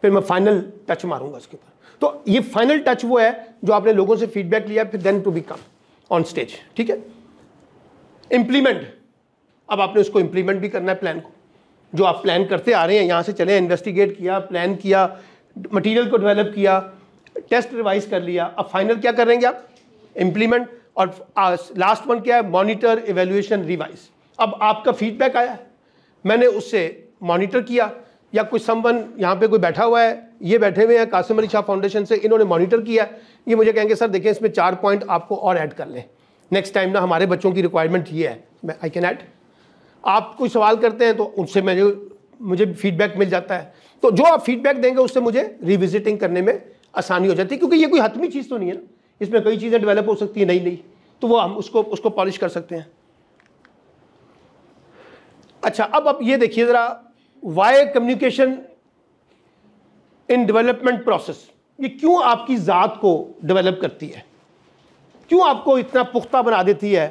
फिर मैं फाइनल टच मारूंगा उसके ऊपर तो ये फाइनल टच वो है जो आपने लोगों से फीडबैक लिया फिर then to be come on stage ठीक है इम्प्लीमेंट अब आपने उसको इम्प्लीमेंट भी करना है प्लान को जो आप प्लान करते आ रहे हैं यहाँ से चले इन्वेस्टिगेट किया प्लान किया मटेरियल को डेवलप किया टेस्ट रिवाइज कर लिया अब फाइनल क्या करेंगे आप इम्प्लीमेंट और लास्ट वन क्या है मॉनिटर इवेल्युएशन रिवाइज अब आपका फीडबैक आया मैंने उससे मॉनिटर किया या कुछ संबंध यहाँ पे कोई बैठा हुआ है ये बैठे हुए हैं कासिम अली शाह फाउंडेशन से इन्होंने मॉनिटर किया ये मुझे कहेंगे सर देखें इसमें चार पॉइंट आपको और ऐड कर लें नेक्स्ट टाइम ना हमारे बच्चों की रिक्वायरमेंट ये है मैं आई कैन ऐड आप कोई सवाल करते हैं तो उनसे मैं मुझे फीडबैक मिल जाता है तो जो आप फीडबैक देंगे उससे मुझे रिविजिटिंग करने में आसानी हो जाती है क्योंकि ये कोई हतमी चीज़ तो नहीं है ना इसमें कई चीज़ें डेवलप हो सकती हैं नई नई तो वो हम उसको उसको पॉलिश कर सकते हैं अच्छा अब आप ये देखिए ज़रा why communication in development process ये क्यों आपकी ज़ात को डेवलप करती है क्यों आपको इतना पुख्ता बना देती है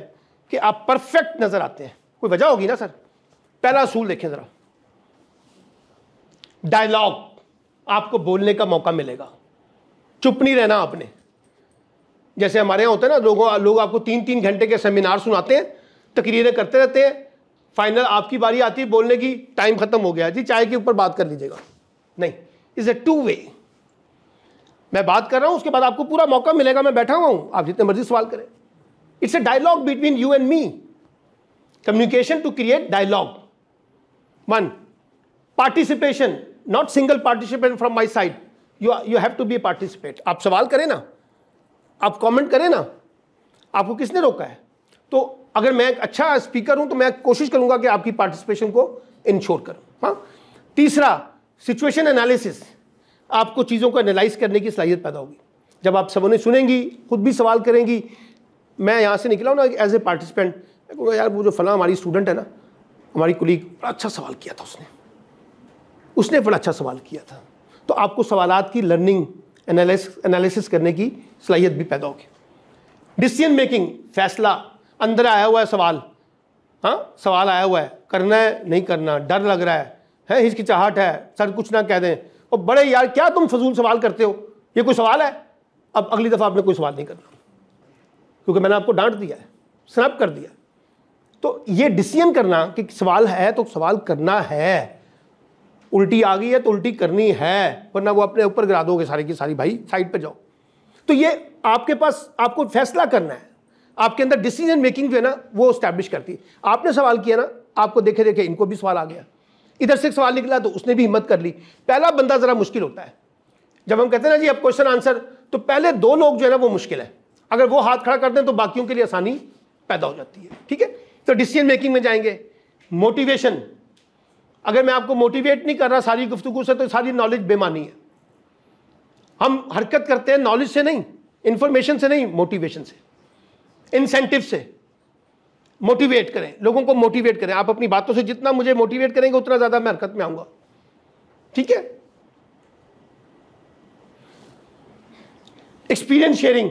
कि आप परफेक्ट नज़र आते हैं कोई वजह होगी ना सर पहला असूल देखें ज़रा डायलॉग आपको बोलने का मौका मिलेगा चुप नहीं रहना आपने जैसे हमारे यहाँ होता है ना लोगों लोग आपको तीन तीन घंटे के सेमिनार सुनाते हैं तकरीरें करते रहते हैं फाइनल आपकी बारी आती है बोलने की टाइम खत्म हो गया जी चाय के ऊपर बात कर लीजिएगा नहीं इज ए टू वे मैं बात कर रहा हूं उसके बाद आपको पूरा मौका मिलेगा मैं बैठा हुआ हूं आप जितने मर्जी सवाल करें it's a dialogue between you and me communication to create dialogue one participation not single participant from my side you you have to be participate आप सवाल करें ना आप कॉमेंट करें ना आपको किसने रोका है तो अगर मैं एक अच्छा स्पीकर हूं तो मैं कोशिश करूंगा कि आपकी पार्टिसिपेशन को इंश्योर करूं हाँ तीसरा सिचुएशन एनालिसिस आपको चीज़ों को एनालाइज करने की सलाहियत पैदा होगी जब आप सब उन्हें सुनेंगी खुद भी सवाल करेंगी मैं यहाँ से निकला हूँ ना एज ए पार्टिसिपेंट मैं यार वो जो फला हमारी स्टूडेंट है ना हमारी कुलीग बड़ा अच्छा सवाल किया था उसने उसने बड़ा अच्छा सवाल किया था तो आपको सवालत की लर्निंग एनालिसिस करने की सलाहियत भी पैदा होगी डिसीजन मेकिंग फैसला अंदर आया हुआ है सवाल हाँ सवाल आया हुआ है करना है नहीं करना डर लग रहा है है हिचकिचाहट है सर कुछ ना कह दें और बड़े यार क्या तुम फजूल सवाल करते हो ये कोई सवाल है अब अगली दफ़ा आपने कोई सवाल नहीं करना क्योंकि मैंने आपको डांट दिया है स्नैप कर दिया तो ये डिसीजन करना कि सवाल है तो सवाल करना है उल्टी आ गई है तो उल्टी करनी है वरना वो अपने ऊपर गिरा दोगे सारे की सारी भाई साइड पर जाओ तो ये आपके पास आपको फैसला करना है आपके अंदर डिसीजन मेकिंग जो है ना वो स्टैब्लिश करती है आपने सवाल किया ना आपको देखे देखे इनको भी सवाल आ गया इधर से सवाल निकला तो उसने भी हिम्मत कर ली पहला बंदा ज़रा मुश्किल होता है जब हम कहते हैं ना जी अब क्वेश्चन आंसर तो पहले दो लोग जो है ना वो मुश्किल है अगर वो हाथ खड़ा कर दें तो बाकियों के लिए आसानी पैदा हो जाती है ठीक है तो डिसीजन मेकिंग में जाएंगे मोटिवेशन अगर मैं आपको मोटिवेट नहीं कर रहा सारी गुफ्तगु से तो सारी नॉलेज बेमानी है हम हरकत करते हैं नॉलेज से नहीं इंफॉर्मेशन से नहीं मोटिवेशन से इंसेंटिव से मोटिवेट करें लोगों को मोटिवेट करें आप अपनी बातों से जितना मुझे मोटिवेट करेंगे उतना ज़्यादा मैं हरकत में आऊंगा ठीक है एक्सपीरियंस शेयरिंग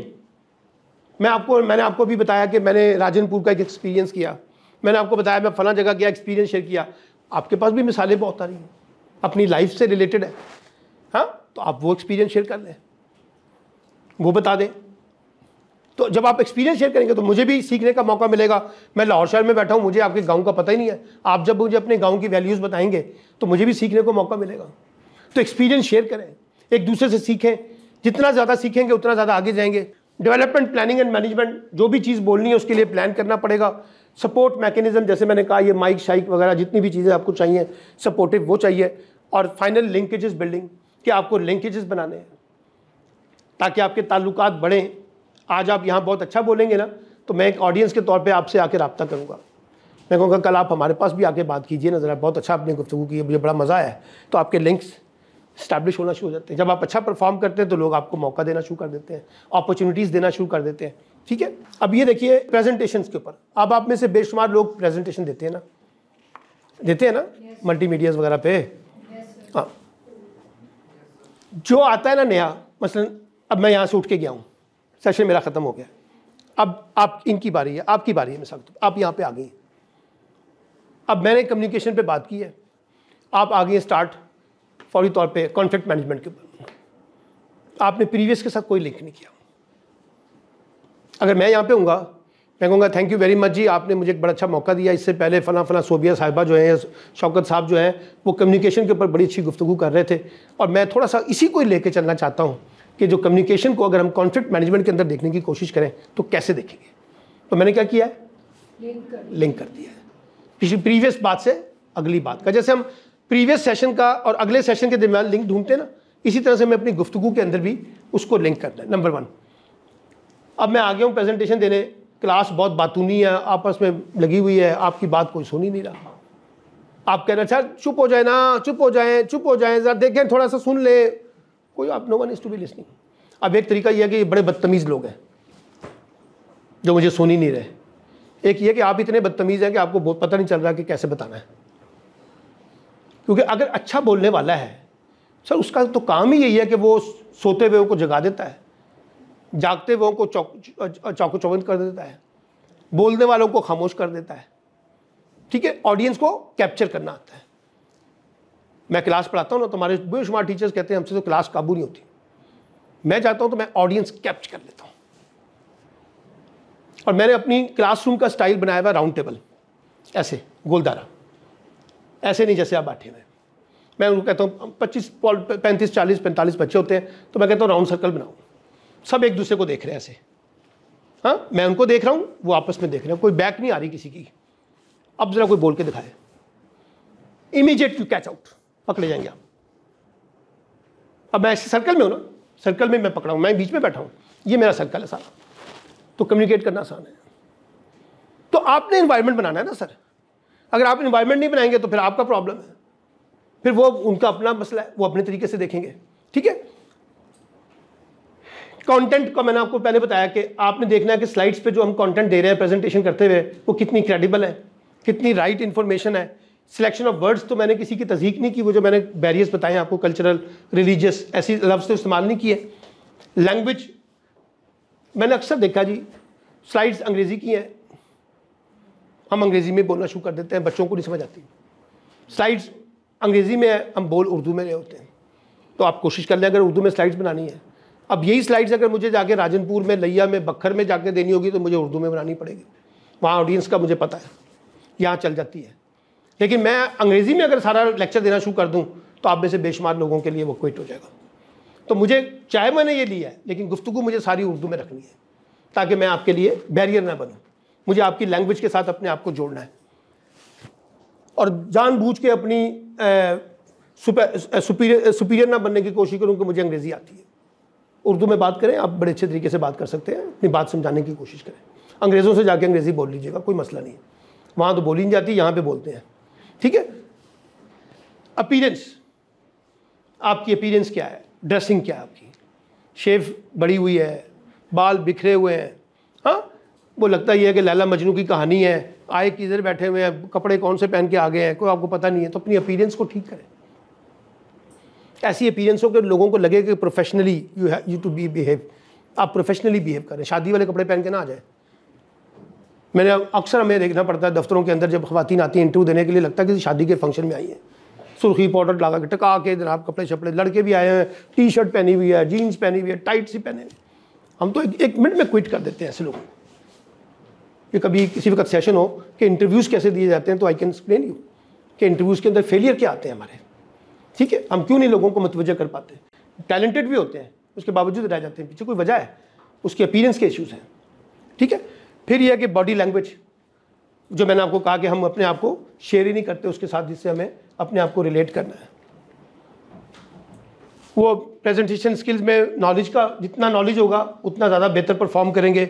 मैं आपको मैंने आपको भी बताया कि मैंने राजनपुर का एक एक्सपीरियंस किया मैंने आपको बताया मैं फला जगह गया एक्सपीरियंस शेयर किया आपके पास भी मिसालें बहुत आ रही हैं अपनी लाइफ से रिलेटेड है हाँ तो आप वो एक्सपीरियंस शेयर कर लें वो बता दें तो जब आप एक्सपीरियंस शेयर करेंगे तो मुझे भी सीखने का मौका मिलेगा मैं लाहौर शहर में बैठा हूँ मुझे आपके गाँव का पता ही नहीं है आप जब मुझे अपने गाँव की वैल्यूज़ बताएंगे तो मुझे भी सीखने को मौका मिलेगा तो एक्सपीरियंस शेयर करें एक दूसरे से सीखें जितना ज़्यादा सीखेंगे उतना ज़्यादा आगे जाएंगे डेवलपमेंट प्लानिंग एंड मैनेजमेंट जो भी चीज़ बोलनी है उसके लिए प्लान करना पड़ेगा सपोर्ट मैकेनिज्म जैसे मैंने कहा ये माइक शाइक वगैरह जितनी भी चीज़ें आपको चाहिए सपोर्टिव वो चाहिए और फाइनल लिंकेजेस बिल्डिंग कि आपको लिंकेजेस बनाने हैं ताकि आपके ताल्लुकात बढ़ें आज आप यहाँ बहुत अच्छा बोलेंगे ना तो मैं एक ऑडियंस के तौर पर आपसे आके रबता करूँगा मैं कहूँगा कल आप हमारे पास भी आके बात कीजिए ना ज़रा बहुत अच्छा आपने गुफ्तु की मुझे बड़ा मज़ा आया तो आपके लिंक्स स्टैब्लिश होना शुरू हो जाते हैं जब आप अच्छा परफॉर्म करते हैं तो लोग आपको मौका देना शुरू कर देते हैं अपॉर्चुनिटीज़ देना शुरू कर देते हैं ठीक है अब ये देखिए प्रेजेंटेशन के ऊपर अब आप में से बेशुमार लोग प्रेजेंटेशन देते हैं ना देते हैं ना मल्टी मीडियाज़ वगैरह पे हाँ जो आता है ना नया मसलन अब मैं यहाँ से उठ के गया हूँ सेशन मेरा ख़त्म हो गया अब आप इनकी बारी है आपकी बारी है मैं सकता आप यहाँ पे आ गई हैं अब मैंने कम्युनिकेशन पे बात की है आप आ गई स्टार्ट फौरी तौर पे कॉन्फ्लिक्ट मैनेजमेंट के ऊपर आपने प्रीवियस के साथ कोई लिंक नहीं किया अगर मैं यहाँ पे हूँगा मैं कहूँगा थैंक यू वेरी मच जी आपने मुझे एक बड़ा अच्छा मौका दिया इससे पहले फ़ला फ़ला सोबिया साहिबा जो हैं शौकत साहब जो हैं वो कम्युनिकेशन के ऊपर बड़ी अच्छी गुफ्तु कर रहे थे और मैं थोड़ा सा इसी को ही लेके चलना चाहता हूँ कि जो कम्युनिकेशन को अगर हम कॉन्फ्लिक्ट मैनेजमेंट के अंदर देखने की कोशिश करें तो कैसे देखेंगे तो मैंने क्या किया है लिंक कर, लिंक कर दिया है पिछली प्रीवियस बात से अगली बात का जैसे हम प्रीवियस सेशन का और अगले सेशन के दरमियान लिंक ढूंढते ना इसी तरह से मैं अपनी गुफ्तु के अंदर भी उसको लिंक करना है नंबर वन अब मैं आ गया हूँ प्रेजेंटेशन देने क्लास बहुत बातूनी है आपस में लगी हुई है आपकी बात कोई सुन ही नहीं रहा आप कह रहे अच्छा चुप हो जाए ना चुप हो जाए चुप हो जाए ज़रा देखें थोड़ा सा सुन ले कोई आप no one is to be listening अब एक तरीका यह है कि बड़े बदतमीज़ लोग हैं जो मुझे सुन ही नहीं रहे एक ये कि आप इतने बदतमीज़ हैं कि आपको बहुत पता नहीं चल रहा कि कैसे बताना है क्योंकि अगर अच्छा बोलने वाला है सर उसका तो काम ही यही है कि वो सोते हुए को जगा देता है जागते हुए को चौक चौको चौबंद कर देता है बोलने वालों को खामोश कर देता है ठीक है ऑडियंस को कैप्चर करना आता है मैं क्लास पढ़ाता हूँ ना तो हमारे बेशुमार टीचर्स कहते हैं हमसे तो क्लास काबू नहीं होती मैं चाहता हूँ तो मैं ऑडियंस कैप्च कर लेता हूँ और मैंने अपनी क्लासरूम का स्टाइल बनाया हुआ राउंड टेबल ऐसे गोलदारा ऐसे नहीं जैसे आप बैठे हुए मैं उनको कहता हूँ पच्चीस पैंतीस चालीस पैंतालीस बच्चे होते हैं तो मैं कहता हूँ राउंड सर्कल बनाऊँ सब एक दूसरे को देख रहे हैं ऐसे हाँ मैं उनको देख रहा हूँ वो आपस में देख रहे हैं कोई बैक नहीं आ रही किसी की अब ज़रा कोई बोल के दिखाए इमीजिएट यू कैच आउट पकड़े जाएंगे आप अब मैं ऐसे सर्कल में हूँ ना सर्कल में मैं पकड़ा हूँ मैं बीच में बैठा हूँ ये मेरा सर्कल है सारा तो कम्युनिकेट करना आसान है तो आपने इन्वायरमेंट बनाना है ना सर अगर आप इन्वायरमेंट नहीं बनाएंगे तो फिर आपका प्रॉब्लम है फिर वो उनका अपना मसला है वो अपने तरीके से देखेंगे ठीक है कंटेंट का मैंने आपको पहले बताया कि आपने देखना है कि स्लाइड्स पे जो हम कंटेंट दे रहे हैं प्रेजेंटेशन करते हुए वो कितनी क्रेडिबल है कितनी राइट right इन्फॉर्मेशन है सिलेक्शन ऑफ वर्ड्स तो मैंने किसी की तस्दीक नहीं की वो जो मैंने बैरियर्स बताए आपको कल्चरल रिलीजियस ऐसी लफ्ज़ तो इस्तेमाल नहीं किए लैंग्वेज मैंने अक्सर देखा जी स्लाइड्स अंग्रेज़ी की हैं हम अंग्रेज़ी में बोलना शुरू कर देते हैं बच्चों को नहीं समझ आती स्लाइड्स अंग्रेज़ी में है हम बोल उर्दू में रहे होते हैं तो आप कोशिश कर लें अगर उर्दू में स्लाइड्स बनानी है अब यही स्लाइड्स अगर मुझे जाके राजनपुर में लैया में बखर में जाके देनी होगी तो मुझे उर्दू में बनानी पड़ेगी वहाँ ऑडियंस का मुझे पता है यहाँ चल जाती है लेकिन मैं अंग्रेज़ी में अगर सारा लेक्चर देना शुरू कर दूँ तो आप में से बेशुमार लोगों के लिए वो क्विट हो जाएगा तो मुझे चाहे मैंने ये लिया है लेकिन गुफ्तु मुझे सारी उर्दू में रखनी है ताकि मैं आपके लिए बैरियर ना बनूँ मुझे आपकी लैंग्वेज के साथ अपने आप को जोड़ना है और जानबूझ के अपनी सुपीरियर सुपीरियर ना बनने की कोशिश करूँ कि मुझे अंग्रेज़ी आती है उर्दू में बात करें आप बड़े अच्छे तरीके से बात कर सकते हैं अपनी बात समझाने की कोशिश करें अंग्रेज़ों से जाके अंग्रेज़ी बोल लीजिएगा कोई मसला नहीं है वहाँ तो बोली नहीं जाती यहाँ पर बोलते हैं ठीक है अपीरेंस आपकी अपीरेंस क्या है ड्रेसिंग क्या है आपकी शेव बड़ी हुई है बाल बिखरे हुए हैं हाँ वो लगता ही है कि लैला मजनू की कहानी है आए किधर बैठे हुए हैं कपड़े कौन से पहन के आ गए हैं कोई आपको पता नहीं है तो अपनी अपीरेंस को ठीक करें ऐसी अपीरेंस हो कि लोगों को लगे कि professionally you have you to be behave आप प्रोफेशनली बिहेव करें शादी वाले कपड़े पहन के ना आ जाए मैंने अक्सर हमें देखना पड़ता है दफ्तरों के अंदर जब खातन आती हैं इंटरव्यू देने के लिए लगता है कि शादी के फंक्शन में आई हैं सुर्खी पाउडर लगा के टका के जनाब कपड़े शपड़े लड़के भी आए हैं टी शर्ट पहनी हुई है जीन्स पहनी हुई है टाइट सी पहने हुए हम तो एक, एक मिनट में क्विट कर देते हैं ऐसे लोग कि कभी किसी वक्त सेशन हो कि इंटरव्यूज़ कैसे दिए जाते हैं तो आई कैन एक्सप्लेन यू कि इंटरव्यूज़ के अंदर फेलियर क्या आते हैं हमारे ठीक है हम क्यों नहीं लोगों को मतवजह कर पाते टैलेंटेड भी होते हैं उसके बावजूद रह जाते हैं पीछे कोई वजह है उसके अपीरेंस के इशूज़ हैं ठीक है फिर यह कि बॉडी लैंग्वेज जो मैंने आपको कहा कि हम अपने आप को शेयर ही नहीं करते उसके साथ जिससे हमें अपने आप को रिलेट करना है वो प्रेजेंटेशन स्किल्स में नॉलेज का जितना नॉलेज होगा उतना ज़्यादा बेहतर परफॉर्म करेंगे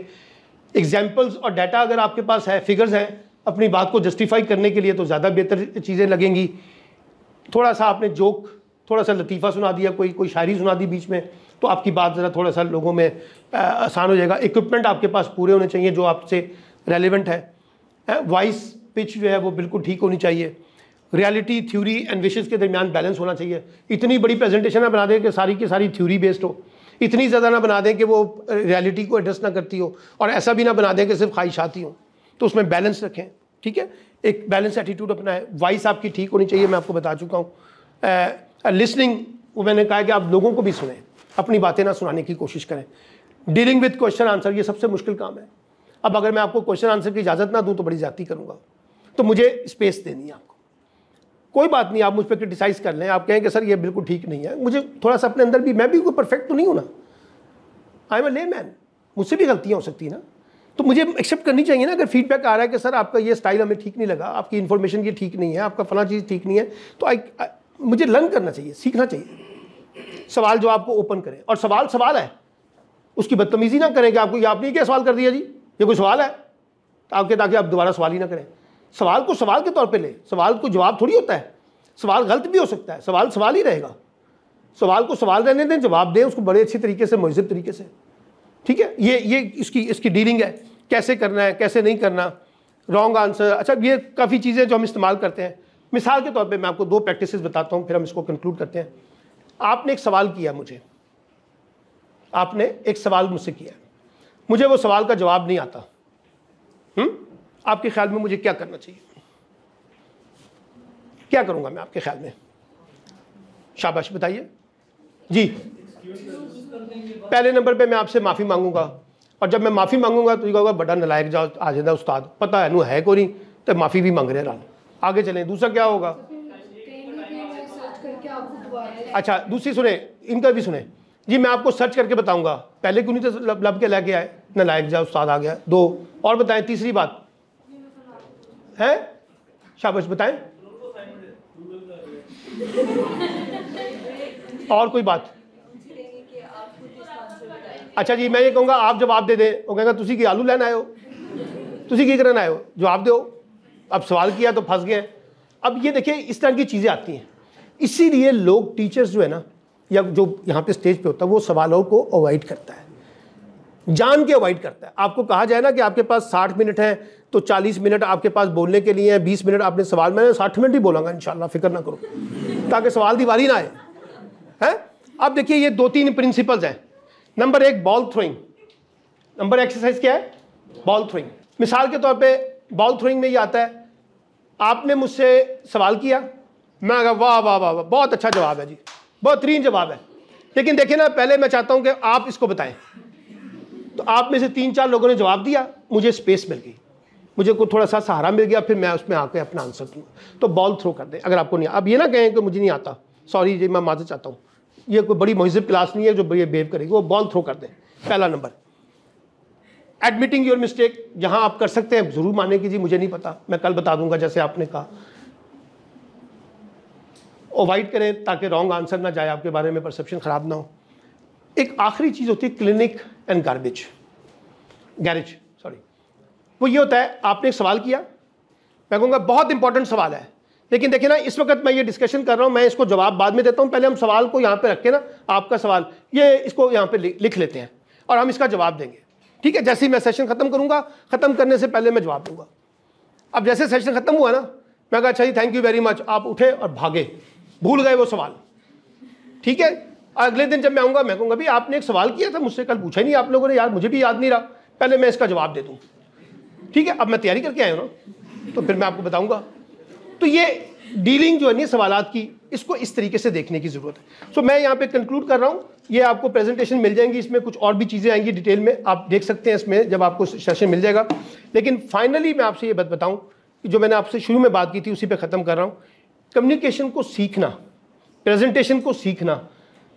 एग्जाम्पल्स और डाटा अगर आपके पास है फिगर्स हैं अपनी बात को जस्टिफाई करने के लिए तो ज़्यादा बेहतर चीज़ें लगेंगी थोड़ा सा आपने जोक थोड़ा सा लतीफ़ा सुना दिया कोई कोई शायरी सुना दी बीच में तो आपकी बात ज़रा थोड़ा सा लोगों में आसान हो जाएगा इक्विपमेंट आपके पास पूरे होने चाहिए जो आपसे रेलिवेंट है वॉइस पिच जो है वो बिल्कुल ठीक होनी चाहिए रियलिटी थ्योरी एंड विशेज़ के दरमियान बैलेंस होना चाहिए इतनी बड़ी प्रेजेंटेशन ना बना दें कि सारी की सारी थ्योरी बेस्ड हो इतनी ज़्यादा ना बना दें कि वो रियलिटी को एड्रेस ना करती हो और ऐसा भी ना बना दें कि सिर्फ ख्वाहिशाती हों तो उसमें बैलेंस रखें ठीक है एक बैलेंस एटीट्यूड अपना है वॉइस आपकी ठीक होनी चाहिए मैं आपको बता चुका हूँ लिसनिंग वो मैंने कहा कि आप लोगों को भी सुनें अपनी बातें ना सुनाने की कोशिश करें डीलिंग विद क्वेश्चन आंसर ये सबसे मुश्किल काम है अब अगर मैं आपको क्वेश्चन आंसर की इजाज़त ना दूँ तो बड़ी ज़्यादा करूँगा तो मुझे स्पेस देनी है आपको कोई बात नहीं आप मुझ पर क्रिटिसाइज़ कर लें आप कहें कि सर ये बिल्कुल ठीक नहीं है मुझे थोड़ा सा अपने अंदर भी मैं भी कोई परफेक्ट तो नहीं हूँ ना आई एम ए ले मैन मुझसे भी गलतियाँ हो सकती हैं ना तो मुझे एक्सेप्ट करनी चाहिए ना अगर फीडबैक आ रहा है कि सर आपका ये स्टाइल हमें ठीक नहीं लगा आपकी इन्फॉर्मेशन ये ठीक नहीं है आपका फला चीज़ ठीक नहीं है तो आई मुझे लर्न करना चाहिए सीखना चाहिए सवाल जो आपको ओपन करें और सवाल सवाल है उसकी बदतमीजी ना करें कि आपको ये आपने क्या सवाल कर दिया जी ये कोई सवाल है तो आपके ताकि आप दोबारा सवाल ही ना करें सवाल को सवाल के तौर पे लें सवाल को जवाब थोड़ी होता है सवाल गलत भी हो सकता है सवाल सवाल ही रहेगा सवाल को सवाल रहने दें जवाब दें उसको बड़े अच्छे तरीके से महजब तरीके से ठीक है ये ये इसकी इसकी डीलिंग है कैसे करना है कैसे नहीं करना रॉन्ग आंसर अच्छा ये काफ़ी चीज़ें जो हम इस्तेमाल करते हैं मिसाल के तौर पर मैं आपको दो प्रैक्टिस बताता हूँ फिर हम इसको कंक्लूड करते हैं आपने एक सवाल किया मुझे आपने एक सवाल मुझसे किया मुझे वो सवाल का जवाब नहीं आता हुँ? आपके ख्याल में मुझे क्या करना चाहिए क्या करूंगा मैं आपके ख्याल में शाबाश बताइए जी पहले नंबर पे मैं आपसे माफ़ी मांगूंगा और जब मैं माफ़ी मांगूंगा तो कहूंगा कहूँगा बड़ा नलायक जाओ आजेदा उस्ताद पता है नु है को नहीं तो माफ़ी भी मांग रहे हैं आगे चलें दूसरा क्या होगा अच्छा दूसरी सुने इनका भी सुने जी मैं आपको सर्च करके बताऊंगा पहले क्यों नहीं थे लब के लेके आए ना लायक जा उस्ताद आ गया दो और बताएं तीसरी बात है शाबाश बताएं और कोई बात अच्छा जी मैं ये कहूँगा आप जवाब दे दें वो कहेंगे तुम्हें की आलू लेना आए हो की करना आए हो जवाब दो अब सवाल किया तो फंस गए अब ये देखिए इस तरह की चीज़ें आती हैं इसीलिए लोग टीचर्स जो है ना या जो यहाँ पे स्टेज पे होता है वो सवालों को अवॉइड करता है जान के अवॉइड करता है आपको कहा जाए ना कि आपके पास साठ मिनट है तो चालीस मिनट आपके पास बोलने के लिए हैं बीस मिनट आपने सवाल मैंने साठ मिनट ही बोलांगा इन फिक्र ना करो ताकि सवाल दीवारी ना आए हैं अब देखिए ये दो तीन प्रिंसिपल्स हैं नंबर एक बॉल थ्रोइंग नंबर एक्सरसाइज क्या है बॉल थ्रोइंग मिसाल के तौर पर बॉल थ्रोइंग में ये आता है आपने मुझसे सवाल किया मैं कहा वाह वाह वाह वाह बहुत अच्छा जवाब है जी बेहतरीन जवाब है लेकिन देखिए ना पहले मैं चाहता हूँ कि आप इसको बताएं तो आप में से तीन चार लोगों ने जवाब दिया मुझे स्पेस मिल गई मुझे को थोड़ा सा सहारा मिल गया फिर मैं उसमें आके अपना आंसर दूँ तो बॉल थ्रो कर दें अगर आपको नहीं अब ये ना कहें कि मुझे नहीं आता सॉरी जी मैं माजर चाहता हूँ ये कोई बड़ी महजब क्लास नहीं है जो ये बेव करेगी वो बॉल थ्रो कर दें पहला नंबर एडमिटिंग योर मिस्टेक जहाँ आप कर सकते हैं ज़रूर माने कि जी मुझे नहीं पता मैं कल बता दूंगा जैसे आपने कहा अवॉइड करें ताकि रॉन्ग आंसर ना जाए आपके बारे में परसेप्शन ख़राब ना हो एक आखिरी चीज़ होती है clinic and garbage garage sorry वो ये होता है आपने एक सवाल किया मैं कहूँगा बहुत इंपॉर्टेंट सवाल है लेकिन देखिए ना इस वक्त मैं ये डिस्कशन कर रहा हूँ मैं इसको जवाब बाद में देता हूँ पहले हम सवाल को यहाँ पर रख के ना आपका सवाल ये इसको यहाँ पर लिख लेते हैं और हम इसका जवाब देंगे ठीक है जैसे ही मैं सेशन ख़त्म करूँगा ख़त्म करने से पहले मैं जवाब दूंगा अब जैसे सेशन ख़त्म हुआ ना मैं कहा अच्छा जी थैंक यू वेरी मच आप उठे और भागे भूल गए वो सवाल ठीक है अगले दिन जब मैं आऊँगा मैं कहूँगा भाई आपने एक सवाल किया था मुझसे कल पूछा नहीं आप लोगों ने यार मुझे भी याद नहीं रहा पहले मैं इसका जवाब दे दूँ ठीक है अब मैं तैयारी करके आया ना तो फिर मैं आपको बताऊंगा तो ये डीलिंग जो है ना सवाल की इसको इस तरीके से देखने की ज़रूरत है सो मैं यहाँ पे कंक्लूड कर रहा हूँ ये आपको प्रेजेंटेशन मिल जाएंगी इसमें कुछ और भी चीज़ें आएंगी डिटेल में आप देख सकते हैं इसमें जब आपको सेशन मिल जाएगा लेकिन फाइनली मैं आपसे ये बात बताऊँ कि जो मैंने आपसे शुरू में बात की थी उसी पर ख़त्म कर रहा हूँ कम्युनिकेशन को सीखना प्रेजेंटेशन को सीखना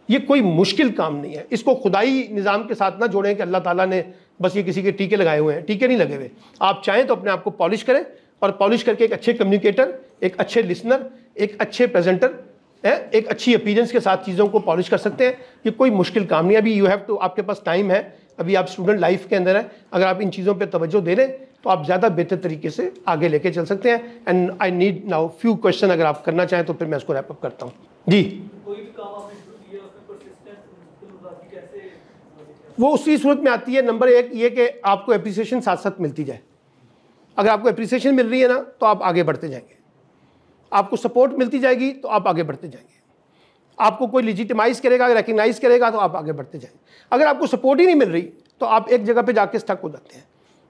ये कोई मुश्किल काम नहीं है इसको खुदाई निज़ाम के साथ ना जोड़ें कि अल्लाह ताला ने बस ये किसी के टीके लगाए हुए हैं टीके नहीं लगे हुए आप चाहें तो अपने आप को पॉलिश करें और पॉलिश करके एक अच्छे कम्युनिकेटर एक अच्छे लिसनर एक अच्छे प्रेजेंटर है एक अच्छी अपीरेंस के साथ चीज़ों को पॉलिश कर सकते हैं ये कोई मुश्किल काम नहीं अभी यू हैव टू आपके पास टाइम है अभी आप स्टूडेंट लाइफ के अंदर हैं अगर आप इन चीज़ों पर तवज्जो दे लें तो आप ज़्यादा बेहतर तरीके से आगे लेके चल सकते हैं and I need now few question अगर आप करना चाहें तो फिर मैं इसको रैपअप करता हूँ जी वो उसी सूरत में आती है नंबर एक ये कि आपको अप्रिसिएशन साथ साथ मिलती जाए अगर आपको अप्रिसिएशन मिल रही है ना तो आप आगे बढ़ते जाएंगे आपको सपोर्ट मिलती जाएगी तो आप आगे बढ़ते जाएंगे आपको कोई लिजिटिमाइज करेगा रिकगनाइज़ करेगा तो आप आगे बढ़ते जाएंगे अगर आपको सपोर्ट ही नहीं मिल रही तो आप एक जगह पे जाके स्टक हो जाते हैं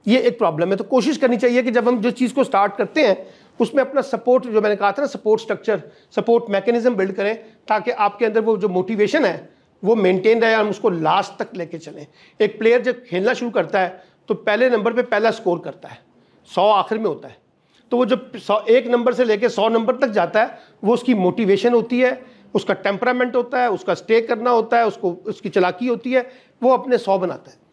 ये एक प्रॉब्लम है तो कोशिश करनी चाहिए कि जब हम जो चीज़ को स्टार्ट करते हैं उसमें अपना सपोर्ट जो मैंने कहा था ना support structure support mechanism build करें ताकि आपके अंदर वो जो मोटिवेशन है वो मेंटेन रहे और हम उसको लास्ट तक लेके चलें एक प्लेयर जब खेलना शुरू करता है तो पहले नंबर पे पहला स्कोर करता है सौ आखिर में होता है तो वो जब सौ एक नंबर से लेके सौ नंबर तक जाता है वो उसकी मोटिवेशन होती है उसका टेम्परामेंट होता है उसका स्टे करना होता है उसको उसकी चलाकी होती है वो अपने सौ बनाता है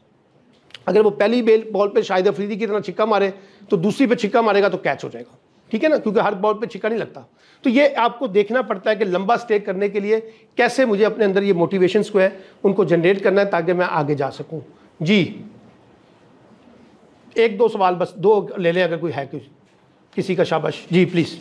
अगर वो पहली बेल बॉल पे शाहिद अफरीदी की तरह छिक्का मारे तो दूसरी पे छिक्का मारेगा तो कैच हो जाएगा ठीक है ना क्योंकि हर बॉल पे छिक्का नहीं लगता तो ये आपको देखना पड़ता है कि लंबा स्टे करने के लिए कैसे मुझे अपने अंदर ये मोटिवेशंस को है उनको जनरेट करना है ताकि मैं आगे जा सकूँ जी एक दो सवाल बस दो ले लें अगर कोई है कि किसी का शाबाश जी प्लीज़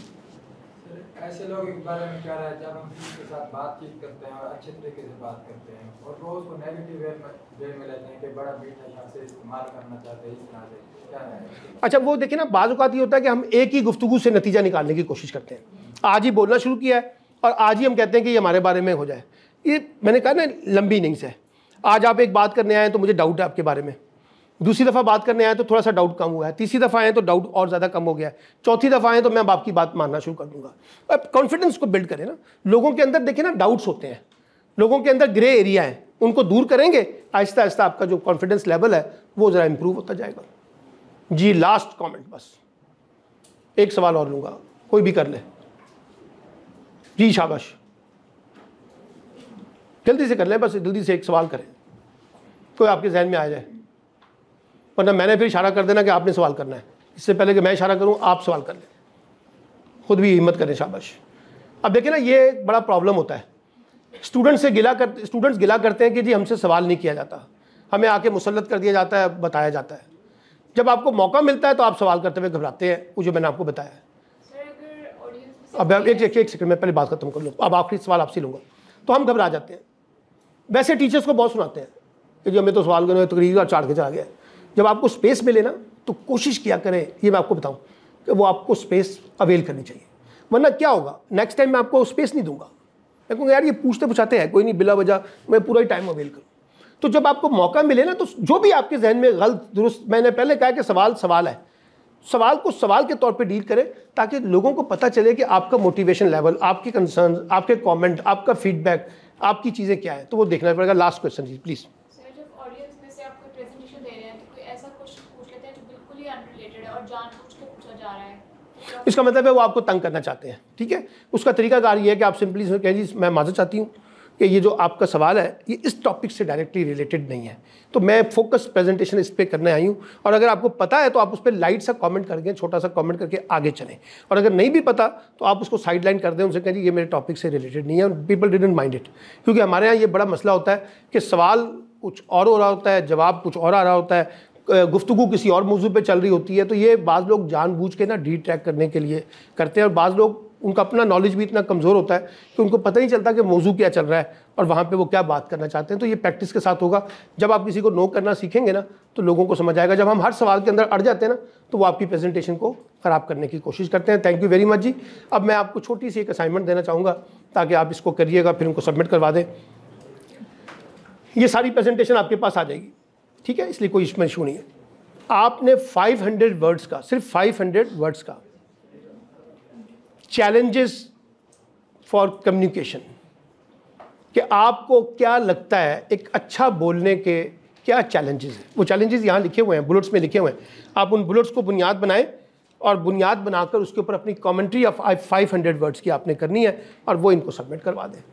लोग इस बारे में क्या रहे हैं जब हम किसी के साथ बातचीत करते हैं और अच्छे तरीके से बात करते हैं और वो उसको नेगेटिव वे में, वे में लेते हैं कि बड़ा बीट है यहाँ से इस्तेमाल करना चाहते हैं इस तरह से अच्छा वो देखिए ना बाज बाज़ात ये होता है कि हम एक ही गुफ्तु से नतीजा निकालने की कोशिश करते हैं आज ही बोलना शुरू किया है और आज ही हम कहते हैं कि ये हमारे बारे में हो जाए ये मैंने कहा ना लंबी इनिंग्स है आज आप एक बात करने आए हैं तो मुझे डाउट है आपके बारे में दूसरी दफ़ा बात करने आए तो थोड़ा सा डाउट कम हुआ है तीसरी दफ़ा आए तो डाउट और ज़्यादा कम हो गया है चौथी दफ़ा आए तो मैं अब आपकी बात मानना शुरू कर दूंगा अब कॉन्फिडेंस को बिल्ड करें ना लोगों के अंदर देखें ना डाउट्स होते हैं लोगों के अंदर ग्रे एरिया हैं उनको दूर करेंगे आहिस्ता आहिस्ता आपका जो कॉन्फिडेंस लेवल है वो ज़रा इम्प्रूव होता जाएगा जी लास्ट कॉमेंट बस एक सवाल और लूँगा कोई भी कर ले जी शाबाश जल्दी से कर लें बस जल्दी से एक सवाल करें कोई आपके जहन में आ जाए वरना मैंने फिर इशारा कर देना कि आपने सवाल करना है इससे पहले कि मैं इशारा करूँ आप सवाल कर लें खुद भी हिम्मत करें शाबाश अब देखिए ना ये बड़ा प्रॉब्लम होता है स्टूडेंट से गिला कर स्टूडेंट्स गिला करते हैं कि जी हमसे सवाल नहीं किया जाता हमें आके मुसलत कर दिया जाता है बताया जाता है जब आपको मौका मिलता है तो आप सवाल करते हुए घबराते हैं वो जो मैंने आपको बताया अब एक एक, एक सेकंड में पहले बात खत्म कर लूँ अब आखिरी सवाल आपसे लूँगा तो हम घबरा जाते हैं वैसे टीचर्स को बहुत सुनाते हैं कि जी हमें तो सवाल करना तकरीर चार के चला गया जब आपको स्पेस मिले ना तो कोशिश किया करें ये मैं आपको बताऊँ कि वो आपको स्पेस अवेल करनी चाहिए वरना क्या होगा नेक्स्ट टाइम मैं आपको स्पेस नहीं दूंगा मैं कहूँगा यार ये पूछते पूछाते हैं कोई नहीं बिला वजह मैं पूरा ही टाइम अवेल करूँ तो जब आपको मौका मिले ना तो जो भी आपके जहन में गलत दुरुस्त मैंने पहले कहा कि सवाल सवाल है सवाल को सवाल के तौर पे डील करें ताकि लोगों को पता चले कि आपका मोटिवेशन लेवल आपके कंसर्न आपके कमेंट आपका फीडबैक आपकी चीज़ें क्या है तो वो देखना पड़ेगा लास्ट क्वेश्चन जी प्लीज़ इसका मतलब है वो आपको तंग करना चाहते हैं ठीक है उसका तरीकाकार ये है कि आप सिंपली इसमें कहें जी मैं माजा चाहती हूँ कि ये जो आपका सवाल है ये इस टॉपिक से डायरेक्टली रिलेटेड नहीं है तो मैं फोकस प्रेजेंटेशन इस पर करने आई हूँ और अगर आपको पता है तो आप उस पर लाइट सा कमेंट करके छोटा सा कमेंट करके आगे चलें और अगर नहीं भी पता तो आप उसको साइड लाइन कर दें उनसे कहें ये मेरे टॉपिक से रिलेटेड नहीं है पीपल डिडेंट माइंड इट क्योंकि हमारे यहाँ ये बड़ा मसला होता है कि सवाल कुछ और हो रहा होता है जवाब कुछ और आ रहा होता है गुफ्तु किसी और मौजू पर चल रही होती है तो ये बाज़ लोग जानबूझ के ना डी ट्रैक करने के लिए करते हैं और बाज़ लोग उनका अपना नॉलेज भी इतना कमज़ोर होता है कि उनको पता नहीं चलता कि मौजू क्या चल रहा है और वहाँ पे वो क्या बात करना चाहते हैं तो ये प्रैक्टिस के साथ होगा जब आप किसी को नो करना सीखेंगे ना तो लोगों को समझ आएगा जब हम हर सवाल के अंदर अड़ जाते हैं ना तो वो आपकी प्रेजेंटेशन को ख़राब करने की कोशिश करते हैं थैंक यू वेरी मच जी अब मैं आपको छोटी सी एक असाइनमेंट देना चाहूँगा ताकि आप इसको करिएगा फिर उनको सबमिट करवा दें ये सारी प्रेजेंटेशन आपके पास आ जाएगी ठीक है इसलिए कोई इसमें इशू नहीं है आपने 500 वर्ड्स का सिर्फ 500 वर्ड्स का चैलेंजेस फॉर कम्युनिकेशन कि आपको क्या लगता है एक अच्छा बोलने के क्या चैलेंजेस हैं वो चैलेंजेस यहाँ लिखे हुए हैं बुलेट्स में लिखे हुए हैं आप उन बुलेट्स को बुनियाद बनाएं और बुनियाद बनाकर उसके ऊपर अपनी commentary of five hundred words की आपने करनी है और वो इनको सबमिट करवा दें